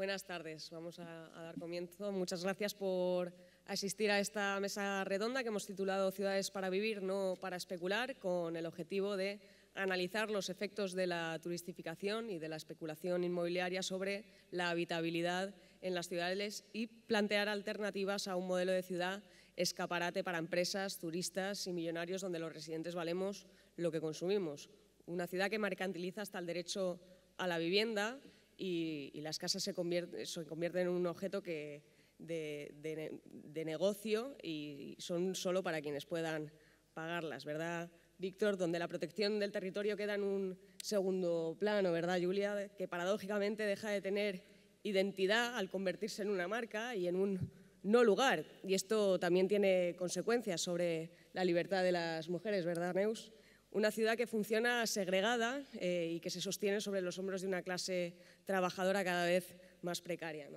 Buenas tardes, vamos a, dar comienzo. Muchas gracias por asistir a esta mesa redonda que hemos titulado Ciudades para Vivir, no para especular, con el objetivo de analizar los efectos de la turistificación y de la especulación inmobiliaria sobre la habitabilidad en las ciudades y plantear alternativas a un modelo de ciudad escaparate para empresas, turistas y millonarios donde los residentes valemos lo que consumimos. Una ciudad que mercantiliza hasta el derecho a la vivienda, y, las casas se, convierten se convierten en un objeto de, de, negocio y son solo para quienes puedan pagarlas, ¿verdad, Víctor? Donde la protección del territorio queda en un segundo plano, ¿verdad, Julia? Que paradójicamente deja de tener identidad al convertirse en una marca y en un no lugar. Y esto también tiene consecuencias sobre la libertad de las mujeres, ¿verdad, Neus? Una ciudad que funciona segregada eh, y que se sostiene sobre los hombros de una clase trabajadora cada vez más precaria.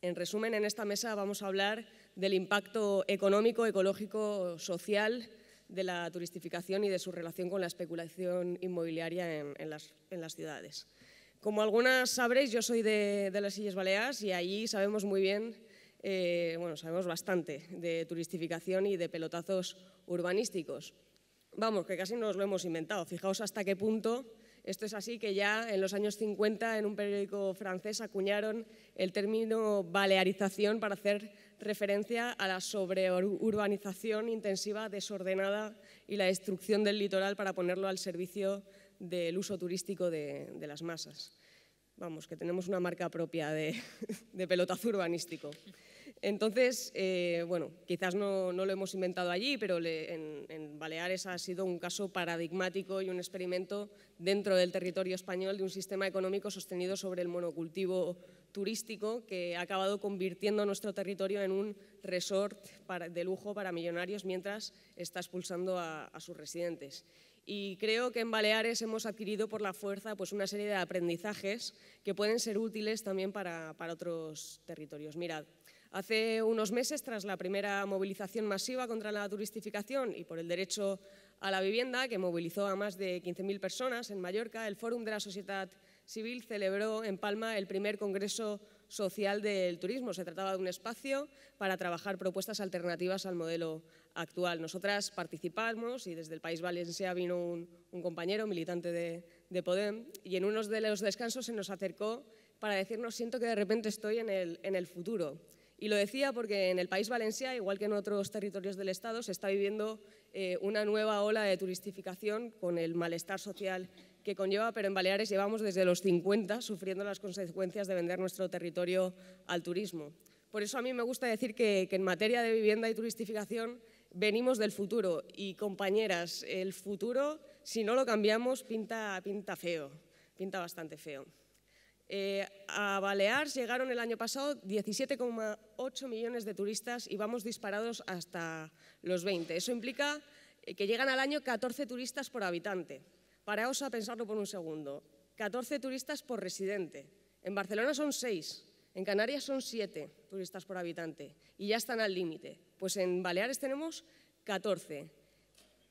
En resumen, en esta mesa vamos a hablar del impacto económico, ecológico, social de la turistificación y de su relación con la especulación inmobiliaria en, las, ciudades. Como algunas sabréis, yo soy de, las Islas Baleares y allí sabemos muy bien, eh, bueno, sabemos bastante de turistificación y de pelotazos urbanísticos vamos, que casi nos lo hemos inventado. Fijaos hasta qué punto esto es así que ya en los años 50 en un periódico francés acuñaron el término balearización para hacer referencia a la sobreurbanización intensiva, desordenada y la destrucción del litoral para ponerlo al servicio del uso turístico de, las masas. Vamos, que tenemos una marca propia de pelotazo urbanístico. Entonces, eh, bueno, quizás no, lo hemos inventado allí, pero en, Baleares ha sido un caso paradigmático y un experimento dentro del territorio español de un sistema económico sostenido sobre el monocultivo turístico que ha acabado convirtiendo nuestro territorio en un resort de lujo para millonarios mientras está expulsando a, sus residentes y creo que en Baleares hemos adquirido por la fuerza pues, una serie de aprendizajes que pueden ser útiles también para, para otros territorios. Mirad, Hace unos meses, tras la primera movilización masiva contra la turistificación y por el derecho a la vivienda, que movilizó a más de 15.000 personas en Mallorca, el Fórum de la Sociedad Civil celebró en Palma el primer Congreso Social del Turismo. Se trataba de un espacio para trabajar propuestas alternativas al modelo actual. Nosotras participamos y desde el País Valencia vino un, compañero militante de, Podem y en uno de los descansos se nos acercó para decirnos siento que de repente estoy en el futuro. Y lo decía porque en el país Valencia, igual que en otros territorios del Estado, se está viviendo eh, una nueva ola de turistificación con el malestar social que conlleva, pero en Baleares llevamos desde los 50 sufriendo las consecuencias de vender nuestro territorio al turismo. Por eso a mí me gusta decir que, que en materia de vivienda y turistificación venimos del futuro y compañeras, el futuro, si no lo cambiamos, pinta, pinta feo, pinta bastante feo. Eh, a Baleares llegaron el año pasado 17,8 millones de turistas y vamos disparados hasta los 20. Eso implica eh, que llegan al año 14 turistas por habitante. Paraos a pensarlo por un segundo. 14 turistas por residente. En Barcelona son 6, en Canarias son 7 turistas por habitante y ya están al límite. Pues en Baleares tenemos 14.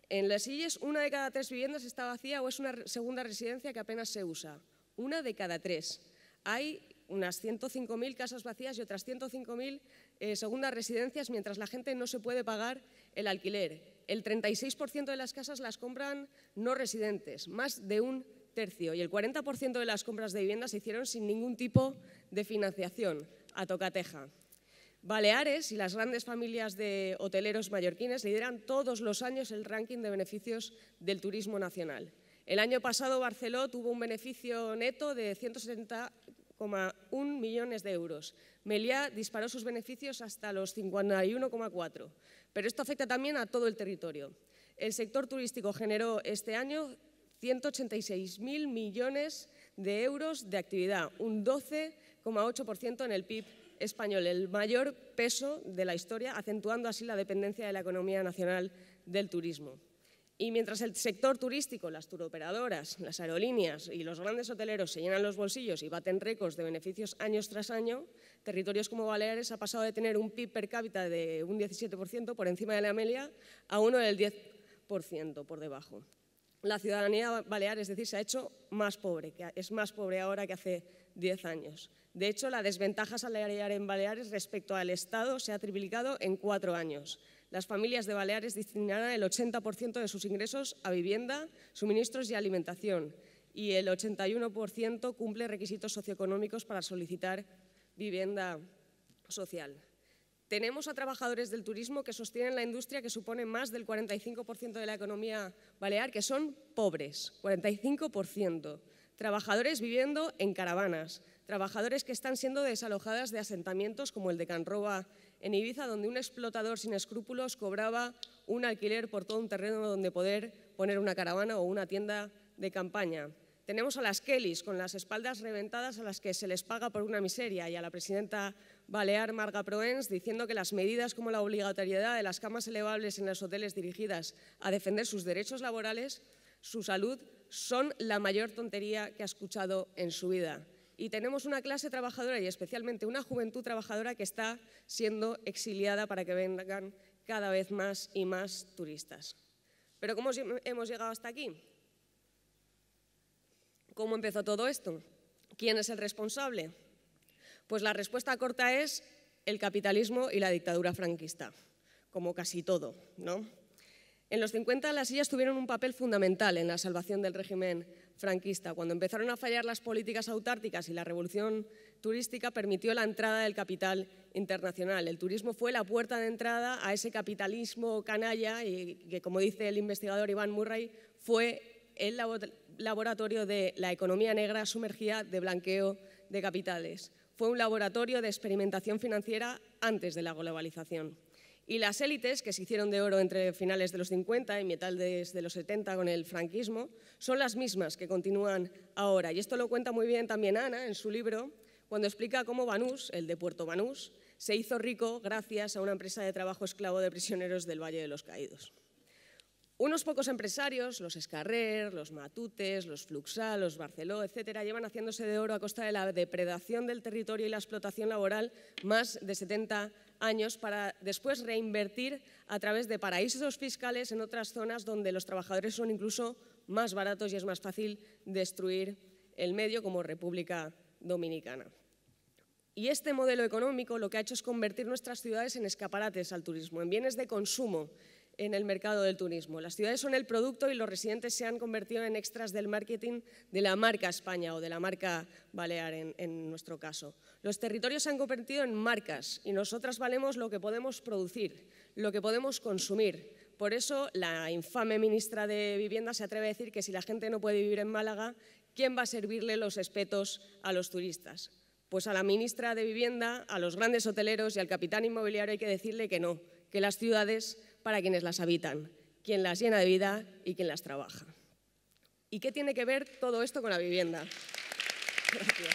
En Las Illes una de cada tres viviendas está vacía o es una segunda residencia que apenas se usa una de cada tres. Hay unas 105.000 casas vacías y otras 105.000 eh, segundas residencias mientras la gente no se puede pagar el alquiler. El 36% de las casas las compran no residentes, más de un tercio, y el 40% de las compras de viviendas se hicieron sin ningún tipo de financiación, a tocateja. Baleares y las grandes familias de hoteleros mallorquines lideran todos los años el ranking de beneficios del turismo nacional. El año pasado Barceló tuvo un beneficio neto de 170,1 millones de euros. Meliá disparó sus beneficios hasta los 51,4, pero esto afecta también a todo el territorio. El sector turístico generó este año 186.000 millones de euros de actividad, un 12,8% en el PIB español, el mayor peso de la historia, acentuando así la dependencia de la economía nacional del turismo. Y mientras el sector turístico, las turoperadoras, las aerolíneas y los grandes hoteleros se llenan los bolsillos y baten récords de beneficios año tras año, territorios como Baleares ha pasado de tener un PIB per cápita de un 17% por encima de la amelia a uno del 10% por debajo. La ciudadanía balear, es decir, se ha hecho más pobre, que es más pobre ahora que hace 10 años. De hecho, la desventaja salarial en Baleares respecto al Estado se ha triplicado en cuatro años las familias de Baleares destinarán el 80% de sus ingresos a vivienda, suministros y alimentación y el 81% cumple requisitos socioeconómicos para solicitar vivienda social. Tenemos a trabajadores del turismo que sostienen la industria que supone más del 45% de la economía balear, que son pobres, 45%. Trabajadores viviendo en caravanas, trabajadores que están siendo desalojadas de asentamientos como el de Canroba en Ibiza, donde un explotador sin escrúpulos cobraba un alquiler por todo un terreno donde poder poner una caravana o una tienda de campaña. Tenemos a las Kellys con las espaldas reventadas a las que se les paga por una miseria y a la presidenta balear Marga Proens diciendo que las medidas como la obligatoriedad de las camas elevables en los hoteles dirigidas a defender sus derechos laborales, su salud, son la mayor tontería que ha escuchado en su vida y tenemos una clase trabajadora y especialmente una juventud trabajadora que está siendo exiliada para que vengan cada vez más y más turistas. Pero ¿cómo hemos llegado hasta aquí? ¿Cómo empezó todo esto? ¿Quién es el responsable? Pues la respuesta corta es el capitalismo y la dictadura franquista, como casi todo, ¿no? En los 50 las sillas tuvieron un papel fundamental en la salvación del régimen franquista. Cuando empezaron a fallar las políticas autárticas y la revolución turística permitió la entrada del capital internacional. El turismo fue la puerta de entrada a ese capitalismo canalla y que, como dice el investigador Iván Murray, fue el laboratorio de la economía negra sumergida de blanqueo de capitales. Fue un laboratorio de experimentación financiera antes de la globalización. Y las élites, que se hicieron de oro entre finales de los 50 y mitad de los 70 con el franquismo, son las mismas que continúan ahora. Y esto lo cuenta muy bien también Ana en su libro, cuando explica cómo Banús, el de Puerto Banús, se hizo rico gracias a una empresa de trabajo esclavo de prisioneros del Valle de los Caídos. Unos pocos empresarios, los Escarrer, los Matutes, los Fluxal, los Barceló, etcétera, llevan haciéndose de oro a costa de la depredación del territorio y la explotación laboral más de 70 años para después reinvertir a través de paraísos fiscales en otras zonas donde los trabajadores son incluso más baratos y es más fácil destruir el medio como República Dominicana. Y este modelo económico lo que ha hecho es convertir nuestras ciudades en escaparates al turismo, en bienes de consumo, en el mercado del turismo. Las ciudades son el producto y los residentes se han convertido en extras del marketing de la marca España o de la marca Balear en, nuestro caso. Los territorios se han convertido en marcas y nosotras valemos lo que podemos producir, lo que podemos consumir. Por eso la infame ministra de Vivienda se atreve a decir que si la gente no puede vivir en Málaga, ¿quién va a servirle los espetos a los turistas? Pues a la ministra de Vivienda, a los grandes hoteleros y al capitán inmobiliario hay que decirle que no, que las ciudades para quienes las habitan, quien las llena de vida y quien las trabaja. ¿Y qué tiene que ver todo esto con la vivienda? Gracias.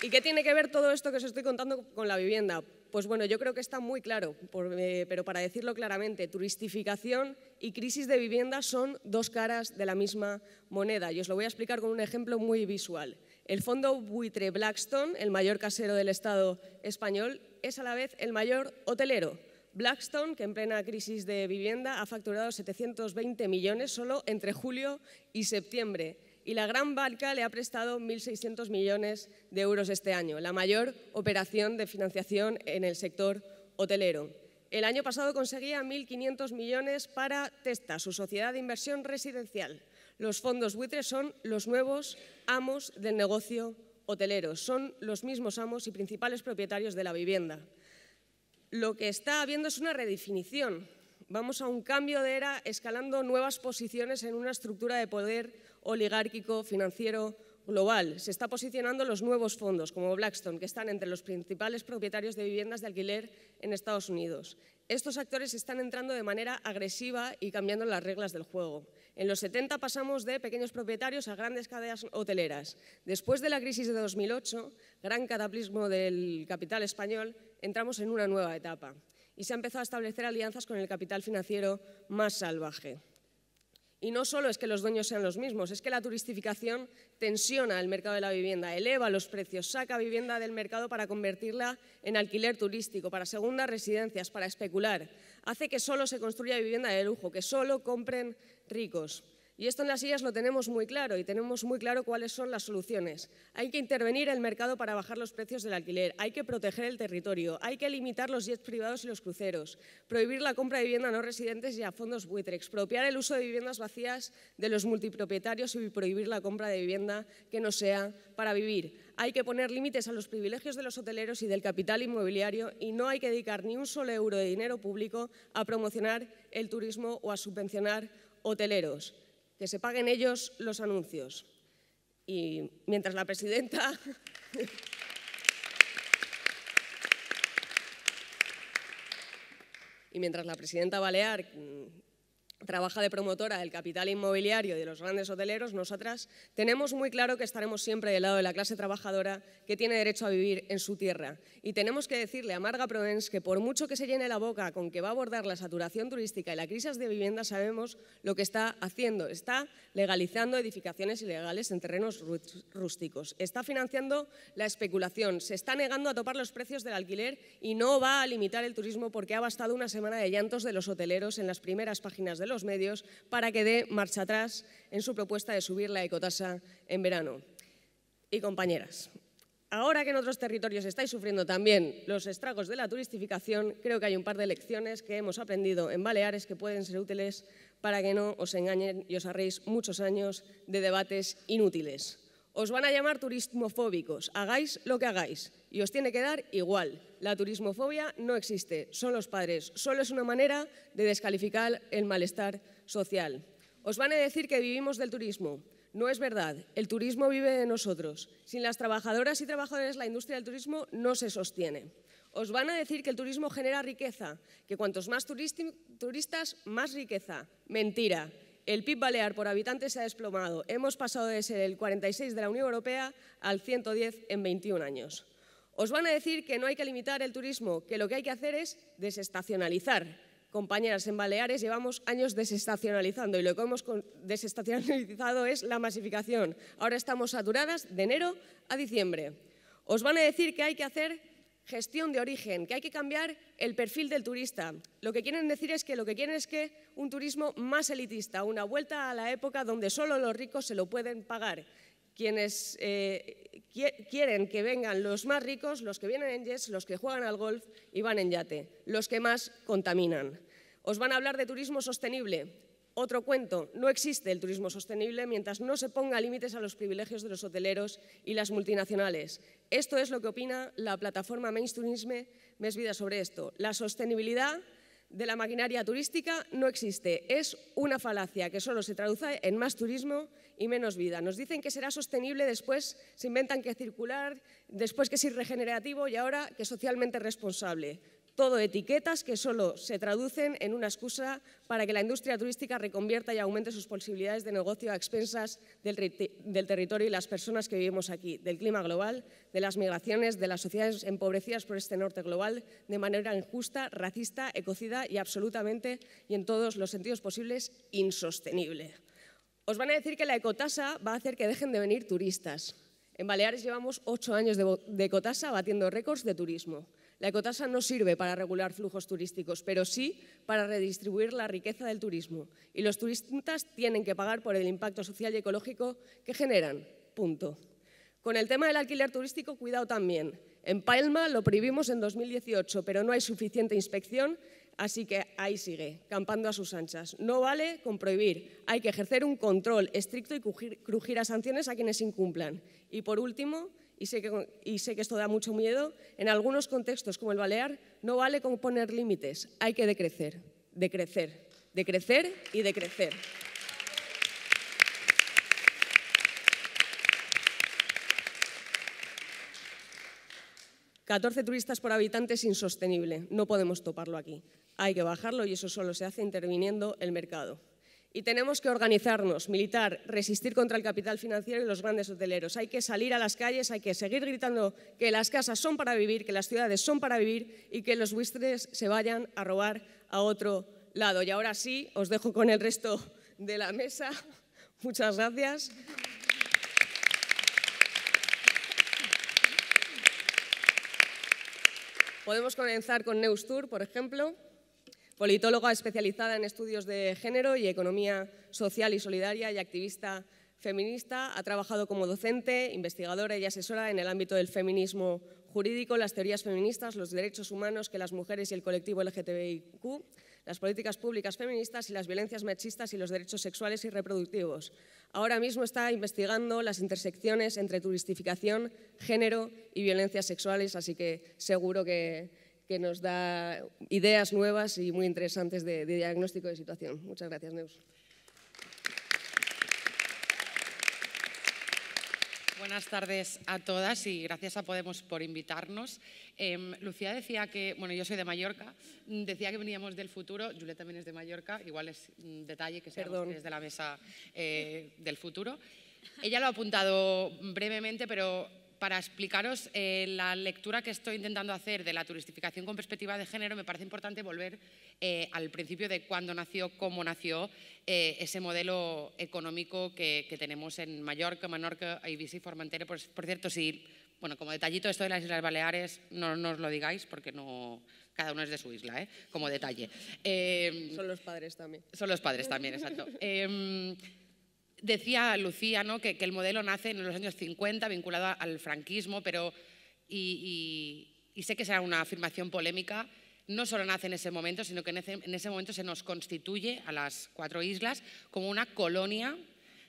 ¿Y qué tiene que ver todo esto que os estoy contando con la vivienda? Pues bueno, yo creo que está muy claro, eh, pero para decirlo claramente, turistificación y crisis de vivienda son dos caras de la misma moneda. Y os lo voy a explicar con un ejemplo muy visual. El fondo buitre Blackstone, el mayor casero del Estado español, es a la vez el mayor hotelero. Blackstone, que en plena crisis de vivienda ha facturado 720 millones solo entre julio y septiembre. Y la gran Barca le ha prestado 1.600 millones de euros este año, la mayor operación de financiación en el sector hotelero. El año pasado conseguía 1.500 millones para Testa, su sociedad de inversión residencial. Los fondos buitres son los nuevos amos del negocio hoteleros, son los mismos amos y principales propietarios de la vivienda. Lo que está habiendo es una redefinición. Vamos a un cambio de era escalando nuevas posiciones en una estructura de poder oligárquico, financiero, global. Se está posicionando los nuevos fondos, como Blackstone, que están entre los principales propietarios de viviendas de alquiler en Estados Unidos. Estos actores están entrando de manera agresiva y cambiando las reglas del juego. En los 70 pasamos de pequeños propietarios a grandes cadenas hoteleras. Después de la crisis de 2008, gran cataclismo del capital español, entramos en una nueva etapa y se ha empezado a establecer alianzas con el capital financiero más salvaje. Y no solo es que los dueños sean los mismos, es que la turistificación tensiona el mercado de la vivienda, eleva los precios, saca vivienda del mercado para convertirla en alquiler turístico, para segundas residencias, para especular. Hace que solo se construya vivienda de lujo, que solo compren ricos. Y esto en las sillas lo tenemos muy claro y tenemos muy claro cuáles son las soluciones. Hay que intervenir el mercado para bajar los precios del alquiler, hay que proteger el territorio, hay que limitar los jets privados y los cruceros, prohibir la compra de vivienda a no residentes y a fondos buitre, expropiar el uso de viviendas vacías de los multipropietarios y prohibir la compra de vivienda que no sea para vivir. Hay que poner límites a los privilegios de los hoteleros y del capital inmobiliario y no hay que dedicar ni un solo euro de dinero público a promocionar el turismo o a subvencionar hoteleros, que se paguen ellos los anuncios. Y mientras la presidenta... y mientras la presidenta Balear trabaja de promotora del capital inmobiliario y de los grandes hoteleros, nosotras tenemos muy claro que estaremos siempre del lado de la clase trabajadora que tiene derecho a vivir en su tierra. Y tenemos que decirle a Marga Provence que por mucho que se llene la boca con que va a abordar la saturación turística y la crisis de vivienda, sabemos lo que está haciendo. Está legalizando edificaciones ilegales en terrenos rústicos. Está financiando la especulación. Se está negando a topar los precios del alquiler y no va a limitar el turismo porque ha bastado una semana de llantos de los hoteleros en las primeras páginas de los medios para que dé marcha atrás en su propuesta de subir la ecotasa en verano. Y compañeras, ahora que en otros territorios estáis sufriendo también los estragos de la turistificación, creo que hay un par de lecciones que hemos aprendido en Baleares que pueden ser útiles para que no os engañen y os arréis muchos años de debates inútiles. Os van a llamar turismofóbicos, hagáis lo que hagáis y os tiene que dar igual. La turismofobia no existe, son los padres, solo es una manera de descalificar el malestar social. Os van a decir que vivimos del turismo. No es verdad, el turismo vive de nosotros. Sin las trabajadoras y trabajadores la industria del turismo no se sostiene. Os van a decir que el turismo genera riqueza, que cuantos más turistas, más riqueza. Mentira. El PIB balear por habitante se ha desplomado. Hemos pasado de ser el 46 de la Unión Europea al 110 en 21 años. Os van a decir que no hay que limitar el turismo, que lo que hay que hacer es desestacionalizar. Compañeras, en Baleares llevamos años desestacionalizando y lo que hemos desestacionalizado es la masificación. Ahora estamos saturadas de enero a diciembre. Os van a decir que hay que hacer gestión de origen, que hay que cambiar el perfil del turista. Lo que quieren decir es que lo que quieren es que un turismo más elitista, una vuelta a la época donde solo los ricos se lo pueden pagar. Quienes eh, quieren que vengan los más ricos, los que vienen en jets, los que juegan al golf y van en yate, los que más contaminan. Os van a hablar de turismo sostenible, otro cuento, no existe el turismo sostenible mientras no se ponga límites a los privilegios de los hoteleros y las multinacionales. Esto es lo que opina la plataforma Mainstourisme, Mes Vida sobre esto. La sostenibilidad de la maquinaria turística no existe. Es una falacia que solo se traduce en más turismo y menos vida. Nos dicen que será sostenible, después se inventan que circular, después que es regenerativo y ahora que socialmente responsable. Todo etiquetas que solo se traducen en una excusa para que la industria turística reconvierta y aumente sus posibilidades de negocio a expensas del, territorio y las personas que vivimos aquí, del clima global, de las migraciones, de las sociedades empobrecidas por este norte global, de manera injusta, racista, ecocida y absolutamente, y en todos los sentidos posibles, insostenible. Os van a decir que la ecotasa va a hacer que dejen de venir turistas. En Baleares llevamos ocho años de ecotasa batiendo récords de turismo. La ecotasa no sirve para regular flujos turísticos, pero sí para redistribuir la riqueza del turismo. Y los turistas tienen que pagar por el impacto social y ecológico que generan. Punto. Con el tema del alquiler turístico, cuidado también. En Palma lo prohibimos en 2018, pero no hay suficiente inspección, así que ahí sigue, campando a sus anchas. No vale con prohibir, hay que ejercer un control estricto y crujir a sanciones a quienes incumplan. Y por último, y sé, que, esto da mucho miedo, en algunos contextos como el balear no vale con poner límites, hay que decrecer, decrecer, decrecer y decrecer. Catorce turistas por habitante es insostenible, no podemos toparlo aquí. Hay que bajarlo y eso solo se hace interviniendo el mercado. Y tenemos que organizarnos, militar, resistir contra el capital financiero y los grandes hoteleros. Hay que salir a las calles, hay que seguir gritando que las casas son para vivir, que las ciudades son para vivir y que los buitres se vayan a robar a otro lado. Y ahora sí, os dejo con el resto de la mesa. Muchas gracias. Podemos comenzar con Neustur, por ejemplo politóloga especializada en estudios de género y economía social y solidaria y activista feminista. Ha trabajado como docente, investigadora y asesora en el ámbito del feminismo jurídico, las teorías feministas, los derechos humanos que las mujeres y el colectivo LGTBIQ, las políticas públicas feministas y las violencias machistas y los derechos sexuales y reproductivos. Ahora mismo está investigando las intersecciones entre turistificación, género y violencias sexuales, así que seguro que que nos da ideas nuevas y muy interesantes de, diagnóstico de situación. Muchas gracias, Neus. Buenas tardes a todas y gracias a Podemos por invitarnos. Em, Lucía decía que, bueno, yo soy de Mallorca, decía que veníamos del futuro, Julieta también es de Mallorca, igual es un detalle que seamos de la mesa eh, del futuro. Ella lo ha apuntado brevemente, pero para explicaros eh, la lectura que estoy intentando hacer de la turistificación con perspectiva de género, me parece importante volver eh, al principio de cuándo nació, cómo nació eh, ese modelo económico que, tenemos en Mallorca, Menorca, Ibiza y Formentera. Por, pues, por, cierto, si, bueno, como detallito esto de las Islas Baleares, no, no os lo digáis porque no, cada uno es de su isla, ¿eh? como detalle. son los padres también. Son los padres también, exacto. Em, Decía Lucía que, el modelo nace en los años 50 vinculado al franquismo, pero, y, sé que será una afirmación polémica, no solo nace en ese momento, sino que en ese, momento se nos constituye a las cuatro islas como una colonia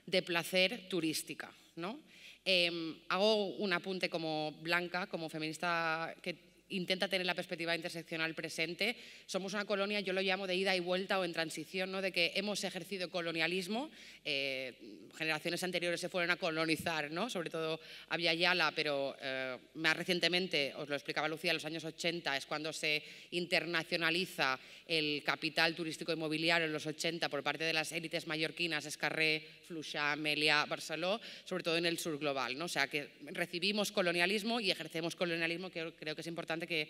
de placer turística. ¿no? Em, hago un apunte como blanca, como feminista que intenta tener la perspectiva interseccional presente. Somos una colonia, yo lo llamo de ida y vuelta o en transición, ¿no? de que hemos ejercido colonialismo. Eh, generaciones anteriores se fueron a colonizar, ¿no? sobre todo a Yala, pero eh, más recientemente, os lo explicaba Lucía, en los años 80 es cuando se internacionaliza el capital turístico inmobiliario en los 80 por parte de las élites mallorquinas, Escarré, Fluxà, Melia, Barceló, sobre todo en el sur global. ¿no? O sea, que recibimos colonialismo y ejercemos colonialismo, que creo que es importante que,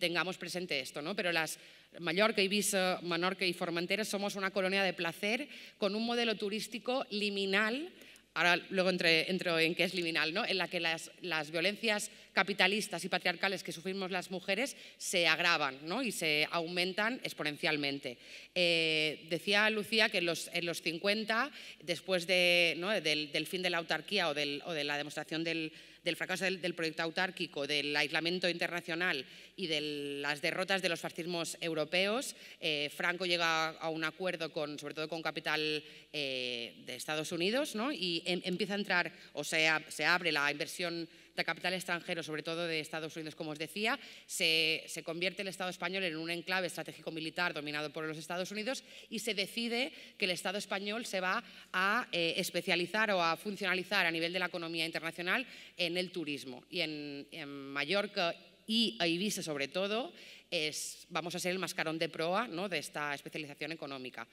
tengamos presente esto, ¿no? Pero las Mallorca, Ibiza, Menorca y Formentera somos una colonia de placer con un modelo turístico liminal, ahora luego entre, entro en qué es liminal, ¿no? En la que las, las, violencias capitalistas y patriarcales que sufrimos las mujeres se agravan, ¿no? Y se aumentan exponencialmente. Eh, decía Lucía que en los, en los 50, después de, ¿no? del, del, fin de la autarquía o, del, o de la demostración del del fracaso del, proyecto autárquico, del aislamiento internacional y de las derrotas de los fascismos europeos, eh, Franco llega a un acuerdo con, sobre todo con capital eh, de Estados Unidos ¿no? y em, empieza a entrar o sea, se abre la inversión de capital extranjero, sobre todo de Estados Unidos, como os decía, se, convierte el Estado español en un enclave estratégico militar dominado por los Estados Unidos y se decide que el Estado español se va a eh, especializar o a funcionalizar a nivel de la economía internacional en el turismo. Y en, Mallorca y Ibiza sobre todo, es, vamos a ser el mascarón de proa ¿no? de esta especialización económica.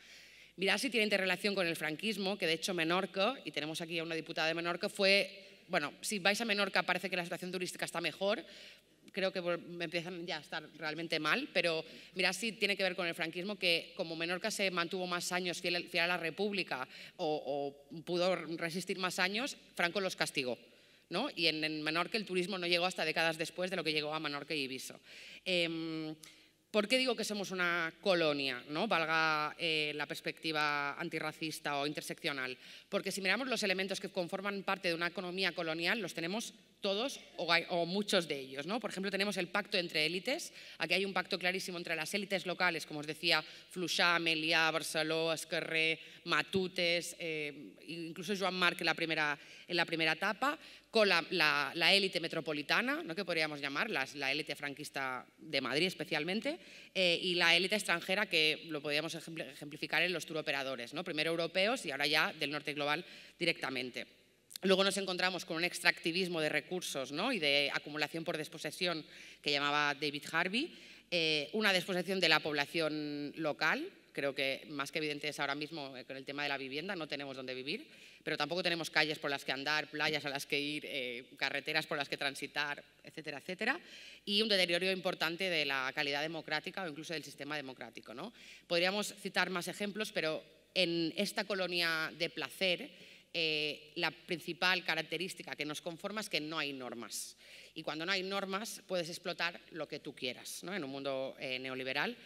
Mirad si tiene interrelación con el franquismo, que de hecho Menorca, y tenemos aquí a una diputada de Menorca, fue bueno, si vais a Menorca parece que la situación turística está mejor, creo que empiezan ya a estar realmente mal, pero mira sí, tiene que ver con el franquismo, que como Menorca se mantuvo más años fiel, a la República o, pudo resistir más años, Franco los castigó. ¿no? Y en, Menorca el turismo no llegó hasta décadas después de lo que llegó a Menorca y Ibiza. Em, ¿Por qué digo que somos una colonia, ¿no? valga eh, la perspectiva antirracista o interseccional? Porque si miramos los elementos que conforman parte de una economía colonial, los tenemos todos o, muchos de ellos. ¿no? Por ejemplo, tenemos el pacto entre élites. Aquí hay un pacto clarísimo entre las élites locales, como os decía, Fluchá, Meliá, Barceló, Esquerré, Matutes, eh, incluso Joan Marc en la primera, en la primera etapa, con la, la, élite metropolitana, ¿no? que podríamos llamar, la élite franquista de Madrid especialmente, eh, y la élite extranjera que lo podríamos ejemplificar en los operadores ¿no? primero europeos y ahora ya del norte global directamente. Luego nos encontramos con un extractivismo de recursos ¿no? y de acumulación por desposesión que llamaba David Harvey, eh, una desposesión de la población local, Creo que más que evidente es ahora mismo eh, con el tema de la vivienda, no tenemos dónde vivir, pero tampoco tenemos calles por las que andar, playas a las que ir, eh, carreteras por las que transitar, etcétera, etcétera. Y un deterioro importante de la calidad democrática o incluso del sistema democrático. ¿no? Podríamos citar más ejemplos, pero en esta colonia de placer, eh, la principal característica que nos conforma es que no hay normas. Y cuando no hay normas, puedes explotar lo que tú quieras ¿no? en un mundo neoliberal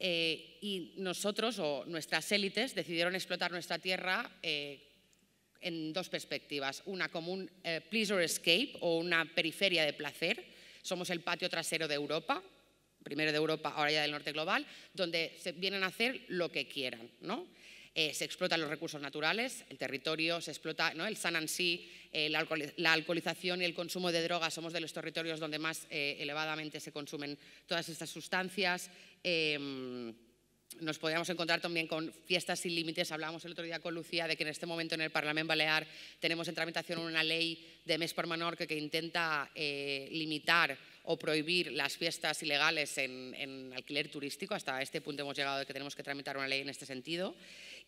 eh, y nosotros o nuestras élites decidieron explotar nuestra tierra eh, en dos perspectivas. Una como un eh, pleasure escape o una periferia de placer. Somos el patio trasero de Europa, primero de Europa, ahora ya del norte global, donde se vienen a hacer lo que quieran. ¿no? se explotan los recursos naturales, el territorio, se explota ¿no? el san and la, alcoholización y el consumo de drogas. Somos de los territorios donde más elevadamente se consumen todas estas sustancias. Em, nos podíamos encontrar también con fiestas sin límites. Hablábamos el otro día con Lucía de que en este momento en el Parlamento Balear tenemos en tramitación una ley de mes por menor que, que intenta eh, limitar o prohibir las fiestas ilegales en, en alquiler turístico. Hasta este punto hemos llegado de que tenemos que tramitar una ley en este sentido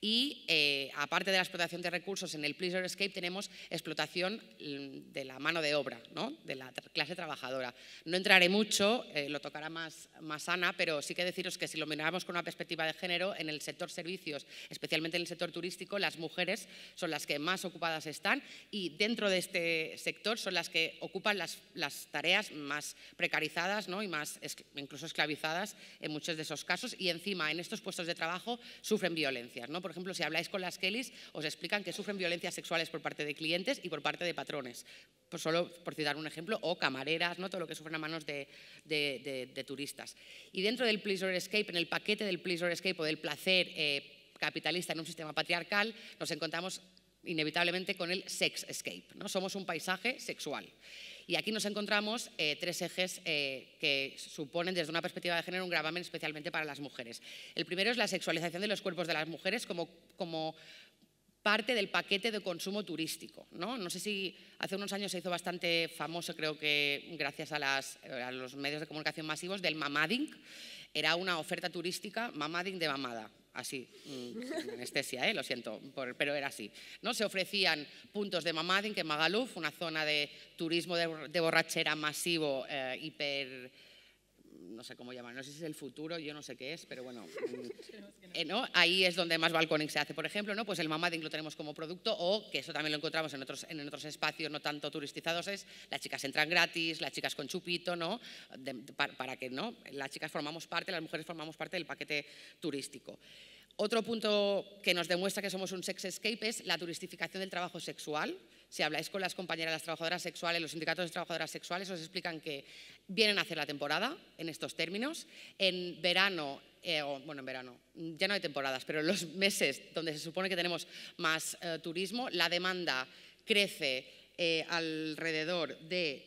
y eh, aparte de la explotación de recursos en el Pleasure Escape tenemos explotación mm, de la mano de obra, ¿no? de la clase trabajadora. No entraré mucho, eh, lo tocará más, más Ana, pero sí que deciros que si lo miramos con una perspectiva de género, en el sector servicios, especialmente en el sector turístico, las mujeres son las que más ocupadas están y dentro de este sector son las que ocupan las, las tareas más precarizadas ¿no? y más incluso esclavizadas en muchos de esos casos y encima en estos puestos de trabajo sufren violencias. ¿no? por ejemplo, si habláis con las Kellys, os explican que sufren violencias sexuales por parte de clientes y por parte de patrones. Pues solo por citar un ejemplo, o camareras, ¿no? todo lo que sufren a manos de, turistas. Y dentro del Pleasure Escape, en el paquete del Pleasure Escape o del placer eh, capitalista en un sistema patriarcal, nos encontramos inevitablemente con el sex escape. ¿no? Somos un paisaje sexual. Y aquí nos encontramos eh, tres ejes eh, que suponen desde una perspectiva de género un gravamen especialmente para las mujeres. El primero es la sexualización de los cuerpos de las mujeres como, como parte del paquete de consumo turístico. ¿no? sé si hace unos años se hizo bastante famoso, creo que gracias a, a los medios de comunicación masivos, del mamading. Era una oferta turística mamading de mamada así, mm, anestesia, ¿eh? lo siento, pero era así. ¿no? Se ofrecían puntos de Mamadín, que Magaluf, una zona de turismo de, borrachera masivo, eh, hiper no sé cómo llamar no sé si es el futuro, yo no sé qué es, pero bueno, mm, eh, ¿no? ahí es donde más balconing se hace, por ejemplo, ¿no? pues el mamading lo tenemos como producto o, que eso también lo encontramos en otros, en otros espacios no tanto turistizados, es las chicas entran gratis, las chicas con chupito, ¿no? para, para que ¿no? las chicas formamos parte, las mujeres formamos parte del paquete turístico. Otro punto que nos demuestra que somos un sex escape es la turistificación del trabajo sexual. Si habláis con las compañeras, las trabajadoras sexuales, los sindicatos de trabajadoras sexuales, os explican que vienen a hacer la temporada en estos términos. En verano, eh, o, bueno, en verano, ya no hay temporadas, pero en los meses donde se supone que tenemos más eh, turismo, la demanda crece eh, alrededor de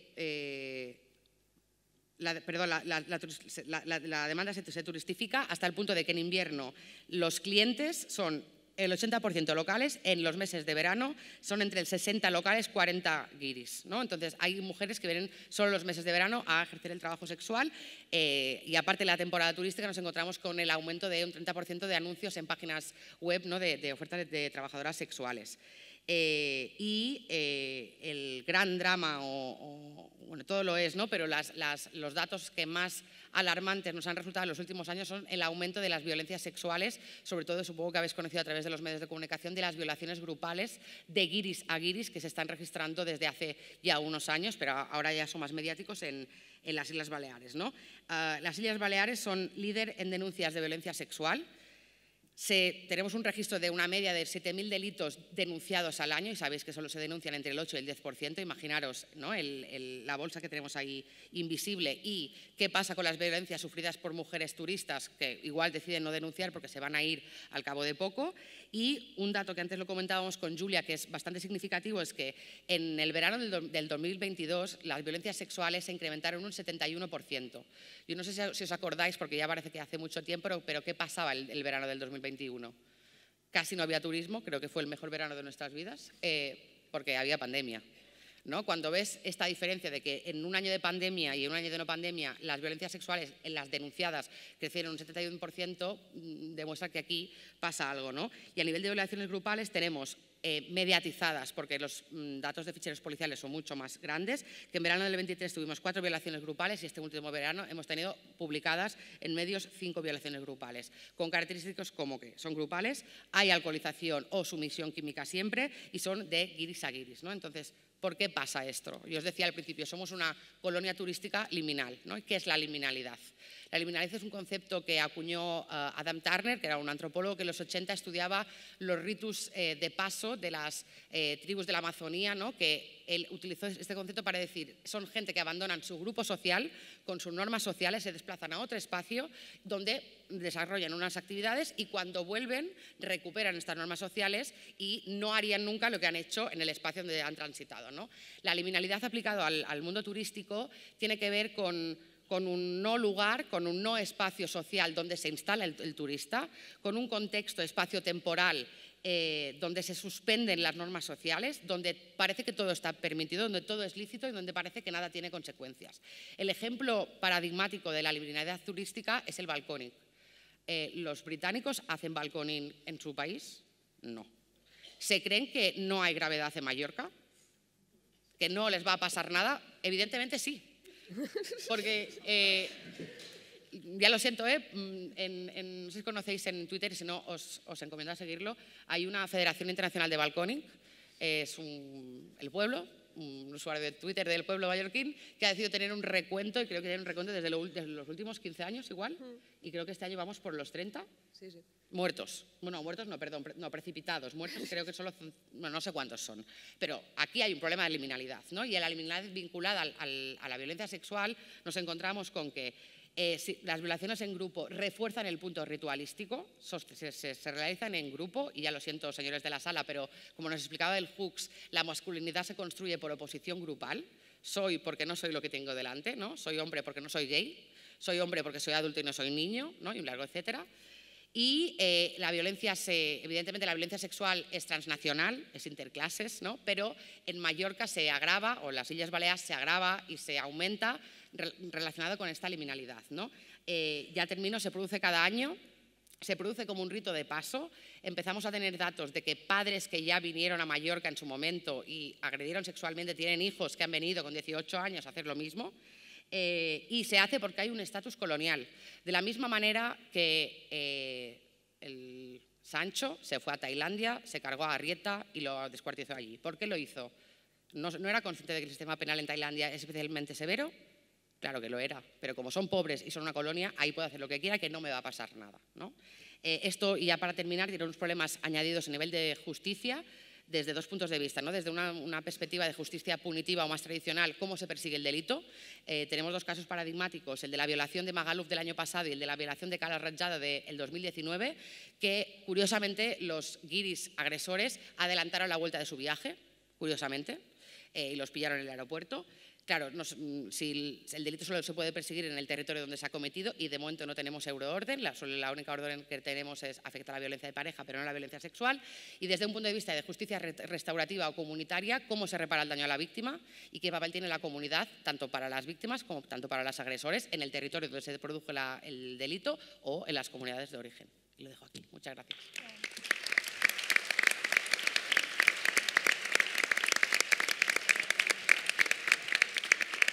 la, perdón, la, demanda se, turistifica hasta el punto de que en invierno los clientes son el 80% locales, en los meses de verano son entre el 60 locales, 40 guiris. ¿no? Entonces hay mujeres que vienen solo los meses de verano a ejercer el trabajo sexual eh, y aparte de la temporada turística nos encontramos con el aumento de un 30% de anuncios en páginas web ¿no? de, ofertas de trabajadoras sexuales. Eh, y eh, el gran drama, o, bueno, todo lo es, ¿no? pero los datos que más alarmantes nos han resultado en los últimos años son el aumento de las violencias sexuales, sobre todo supongo que habéis conocido a través de los medios de comunicación, de las violaciones grupales de guiris a guiris que se están registrando desde hace ya unos años, pero ahora ya son más mediáticos en, las Islas Baleares. ¿no? Ah, las Islas Baleares son líder en denuncias de violencia sexual, tenemos un registro de una media de 7.000 delitos denunciados al año y sabéis que solo se denuncian entre el 8 y el 10%. Imaginaros ¿no? la bolsa que tenemos ahí invisible y qué pasa con las violencias sufridas por mujeres turistas que igual deciden no denunciar porque se van a ir al cabo de poco. Y un dato que antes lo comentábamos con Julia, que es bastante significativo, es que en el verano del 2022 las violencias sexuales se incrementaron un 71%. Yo no sé si os acordáis, porque ya parece que hace mucho tiempo, pero ¿qué pasaba el verano del 2021? Casi no había turismo, creo que fue el mejor verano de nuestras vidas, eh, porque había pandemia. Cuando ves esta diferencia de que en un año de pandemia y en un año de no pandemia las violencias sexuales en las denunciadas crecieron un 71%, mm, demuestra que aquí pasa algo, ¿no? Y a nivel de violaciones grupales tenemos eh, mediatizadas, porque los mm, datos de ficheros policiales son mucho más grandes, que en verano del 23 tuvimos cuatro violaciones grupales y este último verano hemos tenido publicadas en medios cinco violaciones grupales, con características como que son grupales, hay alcoholización o sumisión química siempre y son de guiris a guiris. ¿no? Entonces, ¿Por qué pasa esto? Yo os decía al principio, somos una colonia turística liminal. ¿no? ¿Qué es la liminalidad? La liminalidad es un concepto que acuñó eh, Adam Turner, que era un antropólogo que en los 80 estudiaba los ritus eh, de paso de las eh, tribus de la Amazonía, ¿no? que él utilizó este concepto para decir, son gente que abandonan su grupo social con sus normas sociales, se desplazan a otro espacio donde desarrollan unas actividades y cuando vuelven recuperan estas normas sociales y no harían nunca lo que han hecho en el espacio donde han transitado. ¿no? La liminalidad aplicada al mundo turístico tiene que ver con con un no lugar, con un no espacio social donde se instala el, turista, con un contexto espacio-temporal eh, donde se suspenden las normas sociales, donde parece que todo está permitido, donde todo es lícito y donde parece que nada tiene consecuencias. El ejemplo paradigmático de la libertad turística es el balconing. Eh, ¿Los británicos hacen balconing en su país? No. ¿Se creen que no hay gravedad en Mallorca? ¿Que no les va a pasar nada? Evidentemente sí, Porque, eh, ya lo siento, eh, no sé si conocéis en Twitter, si no os, os encomiendo a seguirlo, hay una Federación Internacional de Balconing, es el pueblo, un usuario de Twitter del pueblo mallorquín, que ha decidido tener un recuento, y creo que tiene un recuento desde, los últimos 15 años igual, y creo que este año vamos por los 30 muertos. Bueno, muertos no, perdón, no, precipitados. Muertos creo que solo, bueno, no sé cuántos son. Pero aquí hay un problema de liminalidad, ¿no? Y en la liminalidad vinculada a la violencia sexual nos encontramos con que eh, las violaciones en grupo refuerzan el punto ritualístico, se, realizan en grupo, y ya lo siento, señores de la sala, pero como nos explicaba el Hooks, la masculinidad se construye por oposición grupal. Soy porque no soy lo que tengo delante, ¿no? Soy hombre porque no soy gay, soy hombre porque soy adulto y no soy niño, ¿no? Y un largo etcétera. Y eh, la violencia, evidentemente, la violencia sexual es transnacional, es interclases, ¿no? pero en Mallorca se agrava, o en las Islas Baleares se agrava y se aumenta relacionado con esta liminalidad. ¿no? Eh, ya termino, se produce cada año, se produce como un rito de paso. Empezamos a tener datos de que padres que ya vinieron a Mallorca en su momento y agredieron sexualmente tienen hijos que han venido con 18 años a hacer lo mismo. Eh, y se hace porque hay un estatus colonial. De la misma manera que eh, el Sancho se fue a Tailandia, se cargó a Arrieta y lo descuartizó allí. ¿Por qué lo hizo? no era consciente de que el sistema penal en Tailandia es especialmente severo Claro que lo era, pero como son pobres y son una colonia, ahí puedo hacer lo que quiera, que no me va a pasar nada. Eh, esto, y ya para terminar, tiene unos problemas añadidos a nivel de justicia desde dos puntos de vista. ¿no? Desde una, perspectiva de justicia punitiva o más tradicional, cómo se persigue el delito. Eh, tenemos dos casos paradigmáticos, el de la violación de Magaluf del año pasado y el de la violación de Cala Rajada del 2019, que curiosamente los guiris agresores adelantaron la vuelta de su viaje, curiosamente, eh, y los pillaron en el aeropuerto. Claro, mm, si el delito solo se puede perseguir en el territorio donde se ha cometido y de momento no tenemos euroorden, la, única orden que tenemos es afectar a la violencia de pareja, pero no a la violencia sexual. Y desde un punto de vista de justicia restaurativa o comunitaria, ¿cómo se repara el daño a la víctima y qué papel tiene la comunidad, tanto para las víctimas como tanto para los agresores, en el territorio donde se produjo el delito o en las comunidades de origen? Y lo dejo aquí. Muchas gracias.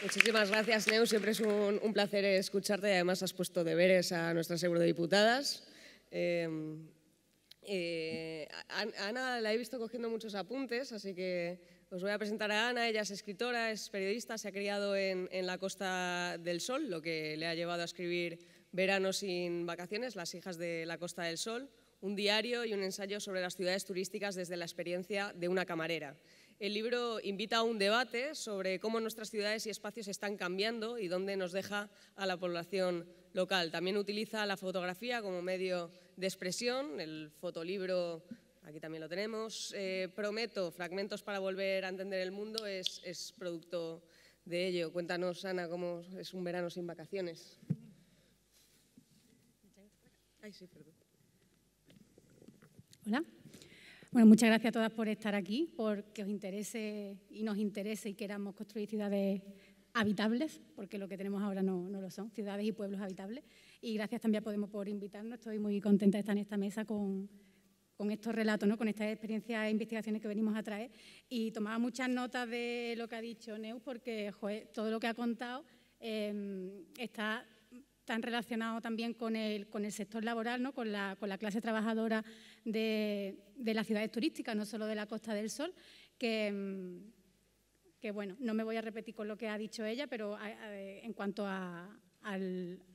Muchísimas gracias, Neu. Siempre es un, placer escucharte y además has puesto deberes a nuestras eurodiputadas. Em, eh, Ana la he visto cogiendo muchos apuntes, así que os voy a presentar a Ana. Ella es escritora, es periodista, se ha criado en, en la Costa del Sol, lo que le ha llevado a escribir Verano sin vacaciones, Las hijas de la Costa del Sol, un diario y un ensayo sobre las ciudades turísticas desde la experiencia de una camarera. El libro invita a un debate sobre cómo nuestras ciudades y espacios están cambiando y dónde nos deja a la población local. También utiliza la fotografía como medio de expresión, el fotolibro aquí también lo tenemos. Eh, prometo, fragmentos para volver a entender el mundo es, producto de ello. Cuéntanos, Ana, cómo es un verano sin vacaciones. Hola. Bueno, muchas gracias a todas por estar aquí, porque os interese y nos interese y queramos construir ciudades habitables, porque lo que tenemos ahora no, lo son, ciudades y pueblos habitables. Y gracias también a Podemos por invitarnos. Estoy muy contenta de estar en esta mesa con, estos relatos, ¿no? con estas experiencias e investigaciones que venimos a traer. Y tomaba muchas notas de lo que ha dicho Neus, porque todo lo que ha contado em, está tan relacionado también con el, con el sector laboral, ¿no? con, la, con la clase trabajadora de, las ciudades turísticas, no solo de la Costa del Sol, que, que, bueno, no me voy a repetir con lo que ha dicho ella, pero en cuanto a,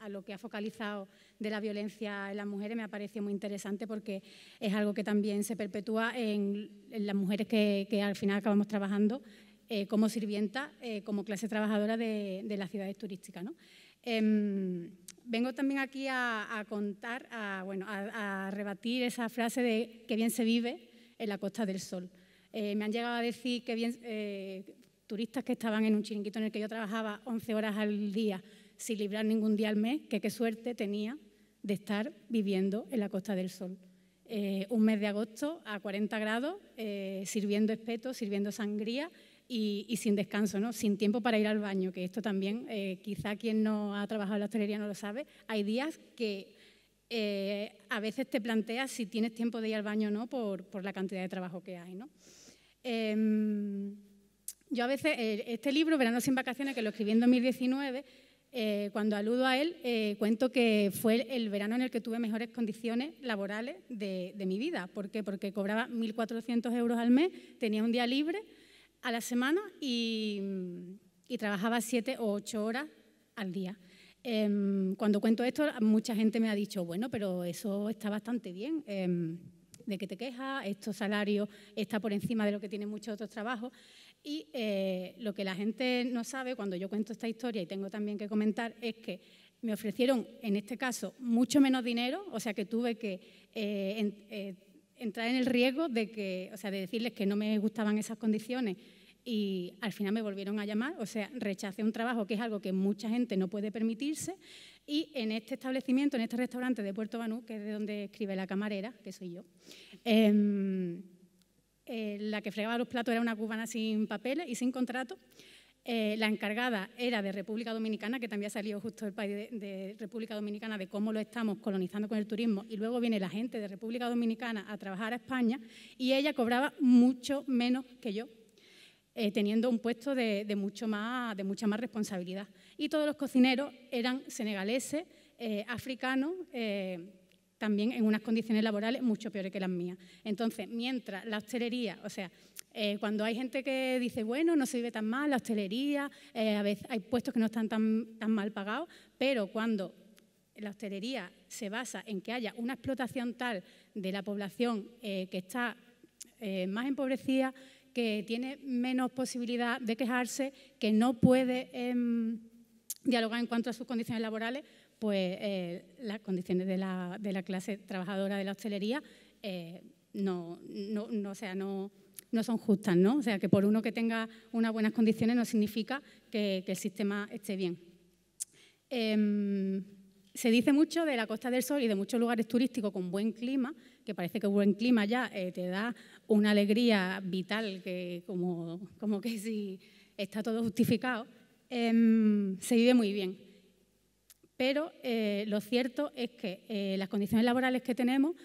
lo que ha focalizado de la violencia en las mujeres me ha parecido muy interesante porque es algo que también se perpetúa en, las mujeres que, al final acabamos trabajando eh, como sirvienta, eh, como clase trabajadora de, las ciudades turísticas. ¿no? Em, vengo también aquí a, contar, a, rebatir esa frase de que bien se vive en la Costa del Sol. Eh, me han llegado a decir que bien, eh, turistas que estaban en un chiringuito en el que yo trabajaba 11 horas al día sin librar ningún día al mes, que qué suerte tenía de estar viviendo en la Costa del Sol. Eh, un mes de agosto a 40 grados, sirviendo espeto, sirviendo sangría y, sin descanso, ¿no? sin tiempo para ir al baño, que esto también, eh, quizá quien no ha trabajado en la hostelería no lo sabe, hay días que eh, a veces te planteas si tienes tiempo de ir al baño o no por, la cantidad de trabajo que hay. ¿no? Em, yo a veces, eh, este libro, Verano sin vacaciones, que lo escribí en 2019, cuando aludo a él, cuento que fue el, verano en el que tuve mejores condiciones laborales de, de mi vida. ¿Por qué? Porque cobraba 1.400 euros al mes, tenía un día libre, a la semana mm, y, trabajaba siete o ocho horas al día. Em, cuando cuento esto, mucha gente me ha dicho, bueno, pero eso está bastante bien. Em, ¿De que te quejas? Estos salarios está por encima de lo que tienen muchos otros trabajos. Y eh, lo que la gente no sabe cuando yo cuento esta historia y tengo también que comentar es que me ofrecieron, en este caso, mucho menos dinero, o sea que tuve que eh, eh, entrar en el riesgo de que, o sea, de decirles que no me gustaban esas condiciones y al final me volvieron a llamar, o sea, rechacé un trabajo que es algo que mucha gente no puede permitirse y en este establecimiento, en este restaurante de Puerto Banú, que es de donde escribe la camarera, que soy yo, em, eh, la que fregaba los platos era una cubana sin papeles y sin contrato, eh, la encargada era de República Dominicana, que también salió justo del país de, República Dominicana, de cómo lo estamos colonizando con el turismo, y luego viene la gente de República Dominicana a trabajar a España, y ella cobraba mucho menos que yo, eh, teniendo un puesto de, mucho más, de mucha más responsabilidad. Y todos los cocineros eran senegaleses, eh, africanos, eh, también en unas condiciones laborales mucho peores que las mías. Entonces, mientras la hostelería, o sea, cuando hay gente que dice, bueno, no se vive tan mal, la hostelería, a veces hay puestos que no están tan, tan mal pagados, pero cuando la hostelería se basa en que haya una explotación tal de la población que está más empobrecida, que tiene menos posibilidad de quejarse, que no puede em, dialogar en cuanto a sus condiciones laborales, pues eh, las condiciones de la, clase trabajadora de la hostelería eh, no, son justas, ¿no? O sea, que por uno que tenga unas buenas condiciones no significa que, el sistema esté bien. Em, se dice mucho de la Costa del Sol y de muchos lugares turísticos con buen clima, que parece que buen clima ya eh, te da una alegría vital, que como, como que si está todo justificado, em, se vive muy bien. Pero eh, lo cierto es que eh, las condiciones laborales que tenemos,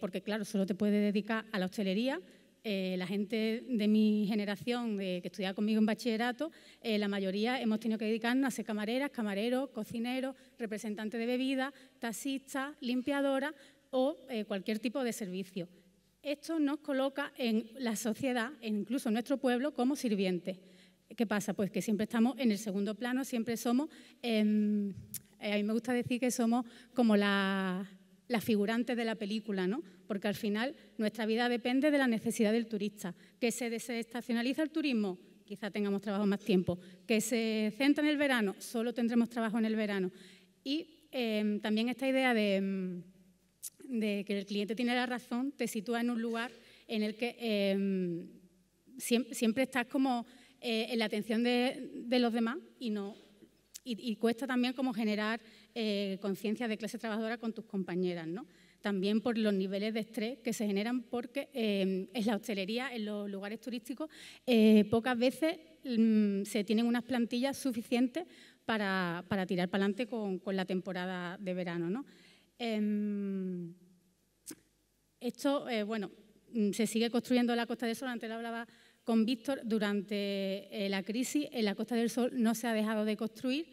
porque claro, solo te puedes dedicar a la hostelería, la gente de mi generación que estudiaba conmigo en bachillerato, la mayoría hemos tenido que dedicarnos a ser camareras, camareros, cocineros, representantes de bebidas, taxistas, limpiadoras, o eh, cualquier tipo de servicio. Esto nos coloca en la sociedad, incluso en nuestro pueblo, como sirviente. ¿Qué pasa? Pues que siempre estamos en el segundo plano, siempre somos, em, eh, a mí me gusta decir que somos como las figurantes de la película, Porque al final nuestra vida depende de la necesidad del turista. Que se desestacionaliza el turismo, quizá tengamos trabajo más tiempo. Que se centra en el verano, solo tendremos trabajo en el verano. Y em, también esta idea de em, de que el cliente tiene la razón te sitúa en un lugar en el que em, siempre, estás como eh, en la atención de, los demás y no y, cuesta también como generar eh, conciencia de clase trabajadora con tus compañeras, ¿no? También por los niveles de estrés que se generan porque em, en la hostelería, en los lugares turísticos, eh, pocas veces mm, se tienen unas plantillas suficientes para, tirar para adelante con, la temporada de verano, ¿no? Em, esto, eh, bueno, mm, se sigue construyendo la Costa del Sol, antes lo hablaba con Víctor, durante eh, la crisis en la Costa del Sol no se ha dejado de construir,